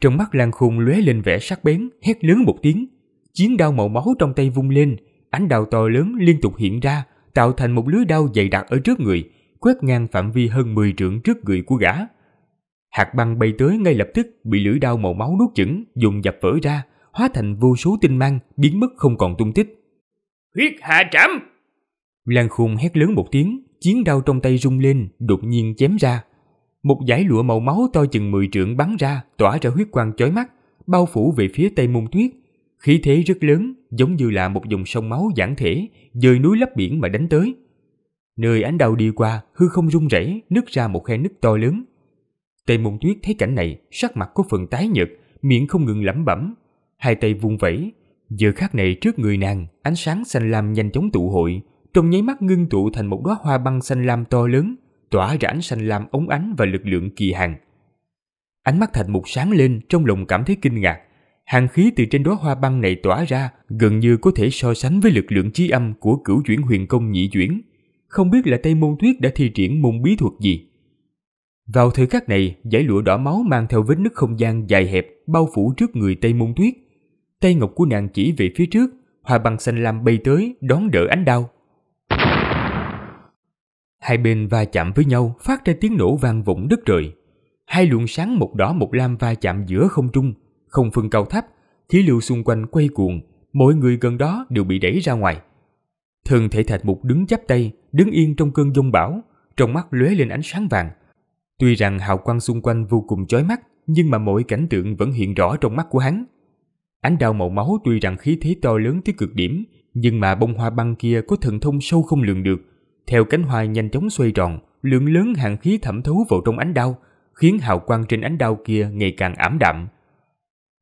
Trong mắt Lan khung lóe lên vẻ sắc bén, hét lớn một tiếng. Chiến đao màu máu trong tay vung lên, ánh đao to lớn liên tục hiện ra, tạo thành một lưới đao dày đặc ở trước người, quét ngang phạm vi hơn 10 trượng trước người của gã Hạt băng bay tới ngay lập tức bị lưỡi đao màu máu nuốt chửng, dùng dập vỡ ra, hóa thành vô số tinh mang, biến mất không còn tung tích. Huyết hạ trảm! Lan khung hét lớn một tiếng, chiến đao trong tay rung lên, đột nhiên chém ra. Một dải lụa màu máu to chừng 10 trượng bắn ra, tỏa ra huyết quang chói mắt, bao phủ về phía tây môn tuyết. Khí thế rất lớn, giống như là một dòng sông máu giãn thể, dời núi lấp biển mà đánh tới. Nơi ánh đao đi qua, hư không rung rẩy, nứt ra một khe nứt to lớn, Tề Mộng Tuyết thấy cảnh này, sắc mặt có phần tái nhợt, miệng không ngừng lẩm bẩm, hai tay vung vẩy. Giờ khắc này trước người nàng, ánh sáng xanh lam nhanh chóng tụ hội, trong nháy mắt ngưng tụ thành một đóa hoa băng xanh lam to lớn, tỏa ra ánh xanh lam ống ánh và lực lượng kỳ hàng. Ánh mắt thạch Mục sáng lên, trong lòng cảm thấy kinh ngạc. Hàng khí từ trên đóa hoa băng này tỏa ra gần như có thể so sánh với lực lượng chi âm của cửu chuyển huyền công nhị chuyển. Không biết là Tây Môn Tuyết đã thi triển môn bí thuật gì. Vào thời khắc này, dải lụa đỏ máu mang theo vết nứt không gian dài hẹp bao phủ trước người Tây Môn Tuyết. Tay ngọc của nàng chỉ về phía trước, hòa băng xanh lam bay tới đón đỡ ánh đao. Hai bên va chạm với nhau phát ra tiếng nổ vang vọng đất trời. Hai luồng sáng một đỏ một lam va chạm giữa không trung, không phân cao thấp, khí lưu xung quanh quay cuồng, mọi người gần đó đều bị đẩy ra ngoài. Thường thể thạch mục đứng chắp tay, đứng yên trong cơn giông bão, trong mắt lóe lên ánh sáng vàng, Tuy rằng hào quang xung quanh vô cùng chói mắt, nhưng mà mỗi cảnh tượng vẫn hiện rõ trong mắt của hắn. Ánh đao màu máu tuy rằng khí thế to lớn tới cực điểm, nhưng mà bông hoa băng kia có thần thông sâu không lường được. Theo cánh hoa nhanh chóng xoay tròn, lượng lớn hàng khí thẩm thấu vào trong ánh đao, khiến hào quang trên ánh đao kia ngày càng ảm đạm.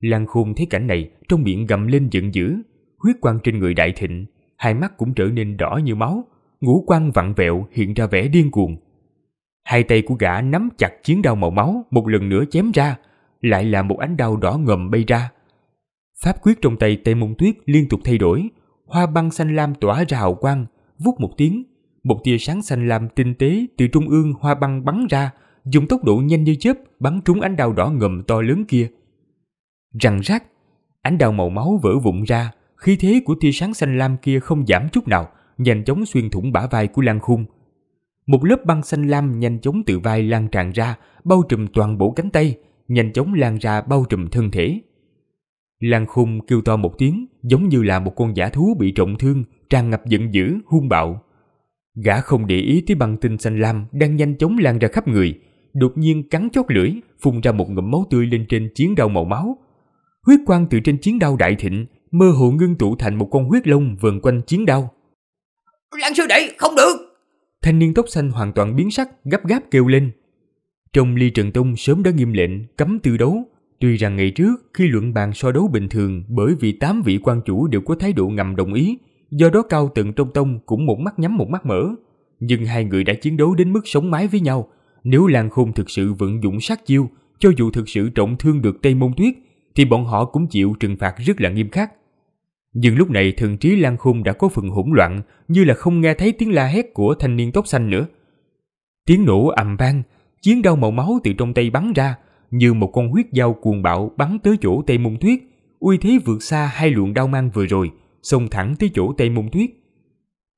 Lan Khôn thấy cảnh này, trong miệng gầm lên giận dữ, huyết quang trên người đại thịnh, hai mắt cũng trở nên đỏ như máu, ngũ quan vặn vẹo hiện ra vẻ điên cuồng, Hai tay của gã nắm chặt chiến đao màu máu một lần nữa chém ra, lại là một ánh đao đỏ ngầm bay ra. Pháp quyết trong tay Tề Mông Tuyết liên tục thay đổi, hoa băng xanh lam tỏa ra hào quang, vút một tiếng, một tia sáng xanh lam tinh tế từ trung ương hoa băng bắn ra, dùng tốc độ nhanh như chớp bắn trúng ánh đao đỏ ngầm to lớn kia. Răng rác, ánh đao màu máu vỡ vụn ra, khí thế của tia sáng xanh lam kia không giảm chút nào, nhanh chóng xuyên thủng bả vai của Lan Khung, một lớp băng xanh lam nhanh chóng từ vai lan tràn ra, bao trùm toàn bộ cánh tay, nhanh chóng lan ra bao trùm thân thể. Lan khung kêu to một tiếng, giống như là một con giả thú bị trọng thương, tràn ngập giận dữ, hung bạo. Gã không để ý tới băng tinh xanh lam đang nhanh chóng lan ra khắp người, đột nhiên cắn chót lưỡi, phun ra một ngụm máu tươi lên trên chiến đao màu máu. Huyết quang từ trên chiến đao đại thịnh, mơ hồ ngưng tụ thành một con huyết long vờn quanh chiến đao. Lan sư đệ, không được! thanh niên tóc xanh hoàn toàn biến sắc, gấp gáp kêu lên. Trong ly Trần Tông sớm đã nghiêm lệnh cấm tư đấu, tuy rằng ngày trước khi luận bàn so đấu bình thường bởi vì tám vị quan chủ đều có thái độ ngầm đồng ý, do đó cao tầng trong tông cũng một mắt nhắm một mắt mở. Nhưng hai người đã chiến đấu đến mức sống mái với nhau, nếu Lan Khôn thực sự vận dụng sát chiêu, cho dù thực sự trọng thương được Tây Môn Tuyết, thì bọn họ cũng chịu trừng phạt rất là nghiêm khắc. Nhưng lúc này thần trí Lan Khung đã có phần hỗn loạn, như là không nghe thấy tiếng la hét của thanh niên tóc xanh nữa. Tiếng nổ ầm vang, chiến đao màu máu từ trong tay bắn ra, như một con huyết dao cuồng bạo bắn tới chỗ tay Mông Tuyết, uy thế vượt xa hai luồng đao mang vừa rồi, xông thẳng tới chỗ tay Mông Tuyết.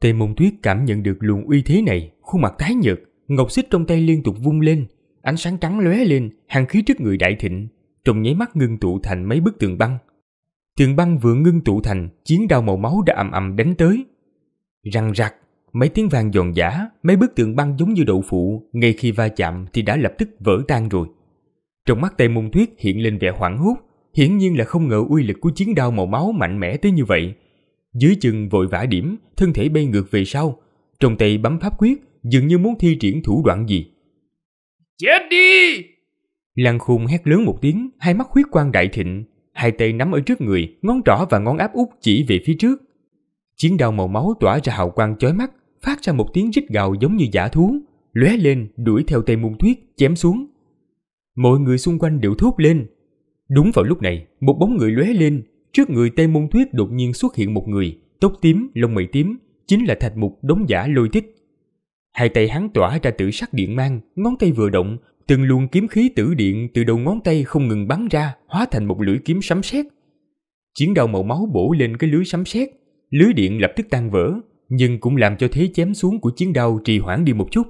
Tây Mông Tuyết cảm nhận được luồng uy thế này, khuôn mặt tái nhợt, ngọc xích trong tay liên tục vung lên, ánh sáng trắng lóe lên, hàng khí trước người đại thịnh, trong nháy mắt ngưng tụ thành mấy bức tường băng. Tường băng vừa ngưng tụ thành, chiến đao màu máu đã ầm ầm đánh tới. Răng rạc, mấy tiếng vang giòn giả, mấy bức tường băng giống như đậu phụ, ngay khi va chạm thì đã lập tức vỡ tan rồi. Trong mắt Tề Mông Tuyết hiện lên vẻ hoảng hốt, hiển nhiên là không ngờ uy lực của chiến đao màu máu mạnh mẽ tới như vậy. Dưới chân vội vã điểm, thân thể bay ngược về sau, trong tay bấm pháp quyết, dường như muốn thi triển thủ đoạn gì. Chết đi! Lăng khung hét lớn một tiếng, hai mắt huyết quang đại thịnh, Hai tay nắm ở trước người, ngón trỏ và ngón áp út chỉ về phía trước. Chiến đao màu máu tỏa ra hào quang chói mắt, phát ra một tiếng rít gào giống như giả thú, lóe lên đuổi theo tay môn tuyết, chém xuống. Mọi người xung quanh đều thốt lên. Đúng vào lúc này, một bóng người lóe lên, trước người tay môn tuyết đột nhiên xuất hiện một người, tóc tím, lông mày tím, chính là thạch mục đống giả lôi thích. Hai tay hắn tỏa ra tử sắc điện mang, ngón tay vừa động, từng luồng kiếm khí tử điện từ đầu ngón tay không ngừng bắn ra, hóa thành một lưỡi kiếm sấm sét. Chiến đao màu máu bổ lên cái lưới sấm sét, lưới điện lập tức tan vỡ, nhưng cũng làm cho thế chém xuống của chiến đao trì hoãn đi một chút.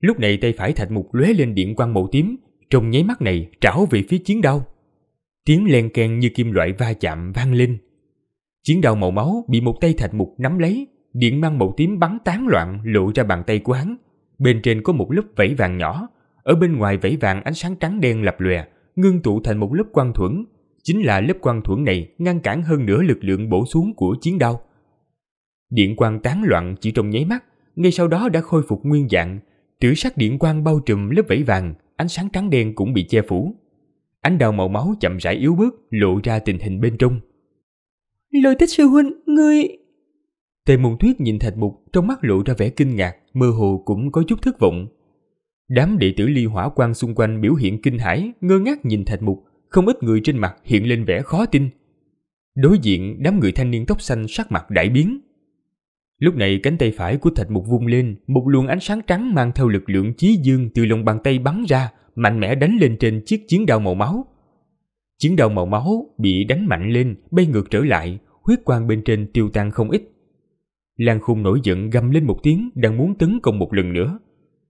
Lúc này tay phải Thạch Mục lóe lên điện quang màu tím, trong nháy mắt này trảo về phía chiến đao. Tiếng len keng như kim loại va chạm vang lên. Chiến đao màu máu bị một tay Thạch Mục nắm lấy, điện mang màu tím bắn tán loạn lộ ra bàn tay của hắn. Bên trên có một lớp vảy vàng nhỏ, ở bên ngoài vẫy vàng ánh sáng trắng đen lập lòe, ngưng tụ thành một lớp quang thuẫn. Chính là lớp quang thuẫn này ngăn cản hơn nửa lực lượng bổ xuống của chiến đao. Điện quang tán loạn chỉ trong nháy mắt, ngay sau đó đã khôi phục nguyên dạng. Tử sắc điện quang bao trùm lớp vẫy vàng, ánh sáng trắng đen cũng bị che phủ. Ánh đào màu máu chậm rãi yếu bước, lộ ra tình hình bên trong. Lôi tích sư huynh, ngươi... Tề mùng Thuyết nhìn thạch mục, trong mắt lộ ra vẻ kinh ngạc, mơ hồ cũng có chút thất vọng. Đám đệ tử ly hỏa quan xung quanh biểu hiện kinh hãi, ngơ ngác nhìn thạch mục, không ít người trên mặt hiện lên vẻ khó tin. Đối diện đám người thanh niên tóc xanh sắc mặt đại biến. Lúc này cánh tay phải của thạch mục vung lên, một luồng ánh sáng trắng mang theo lực lượng chí dương từ lòng bàn tay bắn ra, mạnh mẽ đánh lên trên chiếc chiến đao màu máu. Chiến đao màu máu bị đánh mạnh lên, bay ngược trở lại, huyết quang bên trên tiêu tan không ít. Lan Khung nổi giận gầm lên một tiếng, đang muốn tấn công một lần nữa,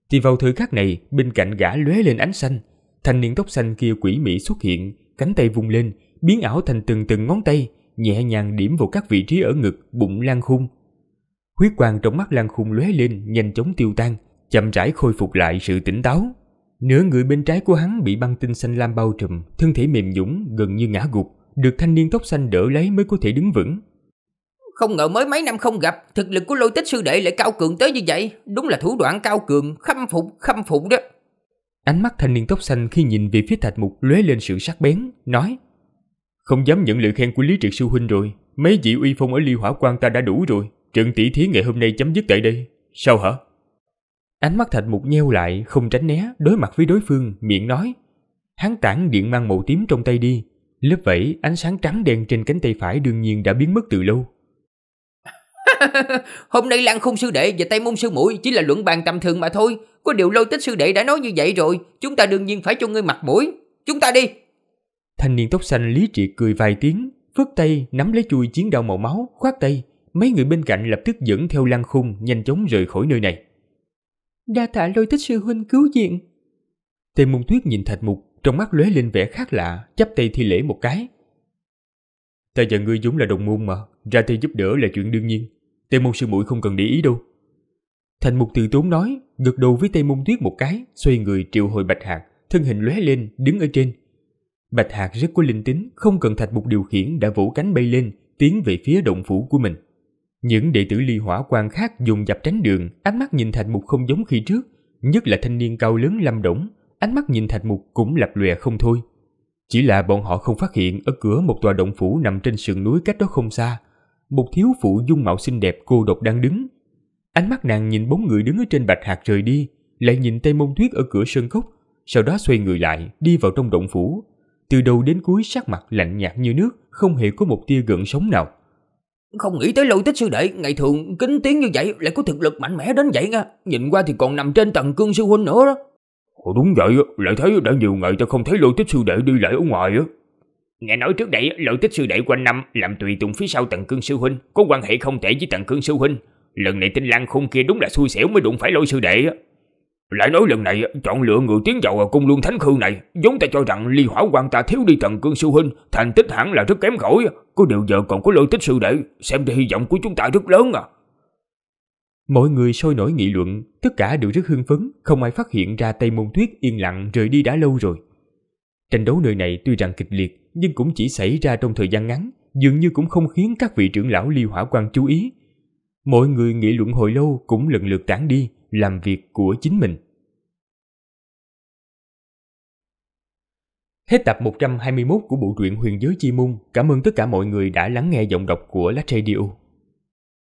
thì vào thời khắc này, bên cạnh gã lóe lên ánh xanh, thanh niên tóc xanh kia quỷ mỹ xuất hiện, cánh tay vung lên, biến ảo thành từng từng ngón tay, nhẹ nhàng điểm vào các vị trí ở ngực, bụng Lan Khung. Huyết quang trong mắt Lan Khung lóe lên, nhanh chóng tiêu tan, chậm rãi khôi phục lại sự tỉnh táo. Nửa người bên trái của hắn bị băng tinh xanh lam bao trùm, thân thể mềm nhũn gần như ngã gục, được thanh niên tóc xanh đỡ lấy mới có thể đứng vững. Không ngờ mới mấy năm không gặp, thực lực của lôi tích sư đệ lại cao cường tới như vậy. Đúng là thủ đoạn cao cường, khâm phục, khâm phục đó. Ánh mắt thanh niên tóc xanh khi nhìn về phía thạch mục lóe lên sự sắc bén, nói Không dám nhận lời khen của Lý Triệt Sư Huynh rồi, mấy vị uy phong ở ly hỏa quan ta đã đủ rồi. Trận tỷ thí ngày hôm nay chấm dứt tại đây, sao hả? Ánh mắt thạch mục nheo lại, không tránh né, đối mặt với đối phương, miệng nói Hắn tản điện mang màu tím trong tay đi, lớp vẫy ánh sáng trắng đen trên cánh tay phải đương nhiên đã biến mất từ lâu Hôm nay lăng Khung sư đệ và Tây Môn sư muội chỉ là luận bàn tầm thường mà thôi. Có điều lôi tích sư đệ đã nói như vậy rồi, chúng ta đương nhiên phải cho ngươi mặt mũi. Chúng ta đi. Thanh niên tóc xanh lý triệt cười vài tiếng, phất tay nắm lấy chuôi chiến đao màu máu, khoát tay. Mấy người bên cạnh lập tức dẫn theo lăng Khung nhanh chóng rời khỏi nơi này. Đa tạ lôi tích sư huynh cứu diện. Tề môn tuyết nhìn thạch mục, trong mắt lóe lên vẻ khác lạ, chắp tay thi lễ một cái. Ta và ngươi vốn là đồng môn mà, ra tay giúp đỡ là chuyện đương nhiên. Tề môn sư mũi không cần để ý đâu. Thành mục từ tốn nói, gật đầu với Tây Môn Tuyết một cái, xoay người triệu hồi Bạch Hạc, thân hình lóe lên, đứng ở trên. Bạch Hạc rất có linh tính, không cần Thạch Mục điều khiển đã vỗ cánh bay lên, tiến về phía động phủ của mình. Những đệ tử ly hỏa quan khác dùng dập tránh đường, ánh mắt nhìn Thạch Mục không giống khi trước, nhất là thanh niên cao lớn lâm đổng, ánh mắt nhìn Thạch Mục cũng lập lòe không thôi. Chỉ là bọn họ không phát hiện ở cửa một tòa động phủ nằm trên sườn núi cách đó không xa, một thiếu phụ dung mạo xinh đẹp cô độc đang đứng. Ánh mắt nàng nhìn bóng người đứng ở trên bạch hạt rời đi, lại nhìn Tây Môn Tuyết ở cửa sân cốc, sau đó xoay người lại, đi vào trong động phủ. Từ đầu đến cuối sắc mặt lạnh nhạt như nước, không hề có một tia gợn sóng nào. Không nghĩ tới lôi tích sư đệ, ngày thường kính tiếng như vậy lại có thực lực mạnh mẽ đến vậy nha. Nhìn qua thì còn nằm trên tầng cương sư huynh nữa đó. Ồ, đúng vậy, lại thấy đã nhiều ngày ta không thấy lôi tích sư đệ đi lại ở ngoài á. Nghe nói trước đây lữ tích sư đệ quanh năm làm tùy tùng phía sau tận cương sư huynh, có quan hệ không thể với tận cương sư huynh. Lần này tinh lang khung kia đúng là xui xẻo mới đụng phải lôi sư đệ. Lại nói lần này chọn lựa người tiến vào cung luân thánh khư này, vốn ta cho rằng ly hỏa quan ta thiếu đi tận cương sư huynh, thành tích hẳn là rất kém cỏi, có điều giờ còn có lôi tích sư đệ, xem ra hy vọng của chúng ta rất lớn à. Mọi người sôi nổi nghị luận, tất cả đều rất hưng phấn, không ai phát hiện ra Tây Môn Tuyết yên lặng rời đi đã lâu rồi. Tranh đấu nơi này tuy rằng kịch liệt, nhưng cũng chỉ xảy ra trong thời gian ngắn, dường như cũng không khiến các vị trưởng lão Ly Hỏa Quan chú ý. Mọi người nghị luận hồi lâu cũng lần lượt tản đi, làm việc của chính mình. Hết tập 121 của bộ truyện Huyền Giới Chi Môn. Cảm ơn tất cả mọi người đã lắng nghe giọng đọc của Lách Radio.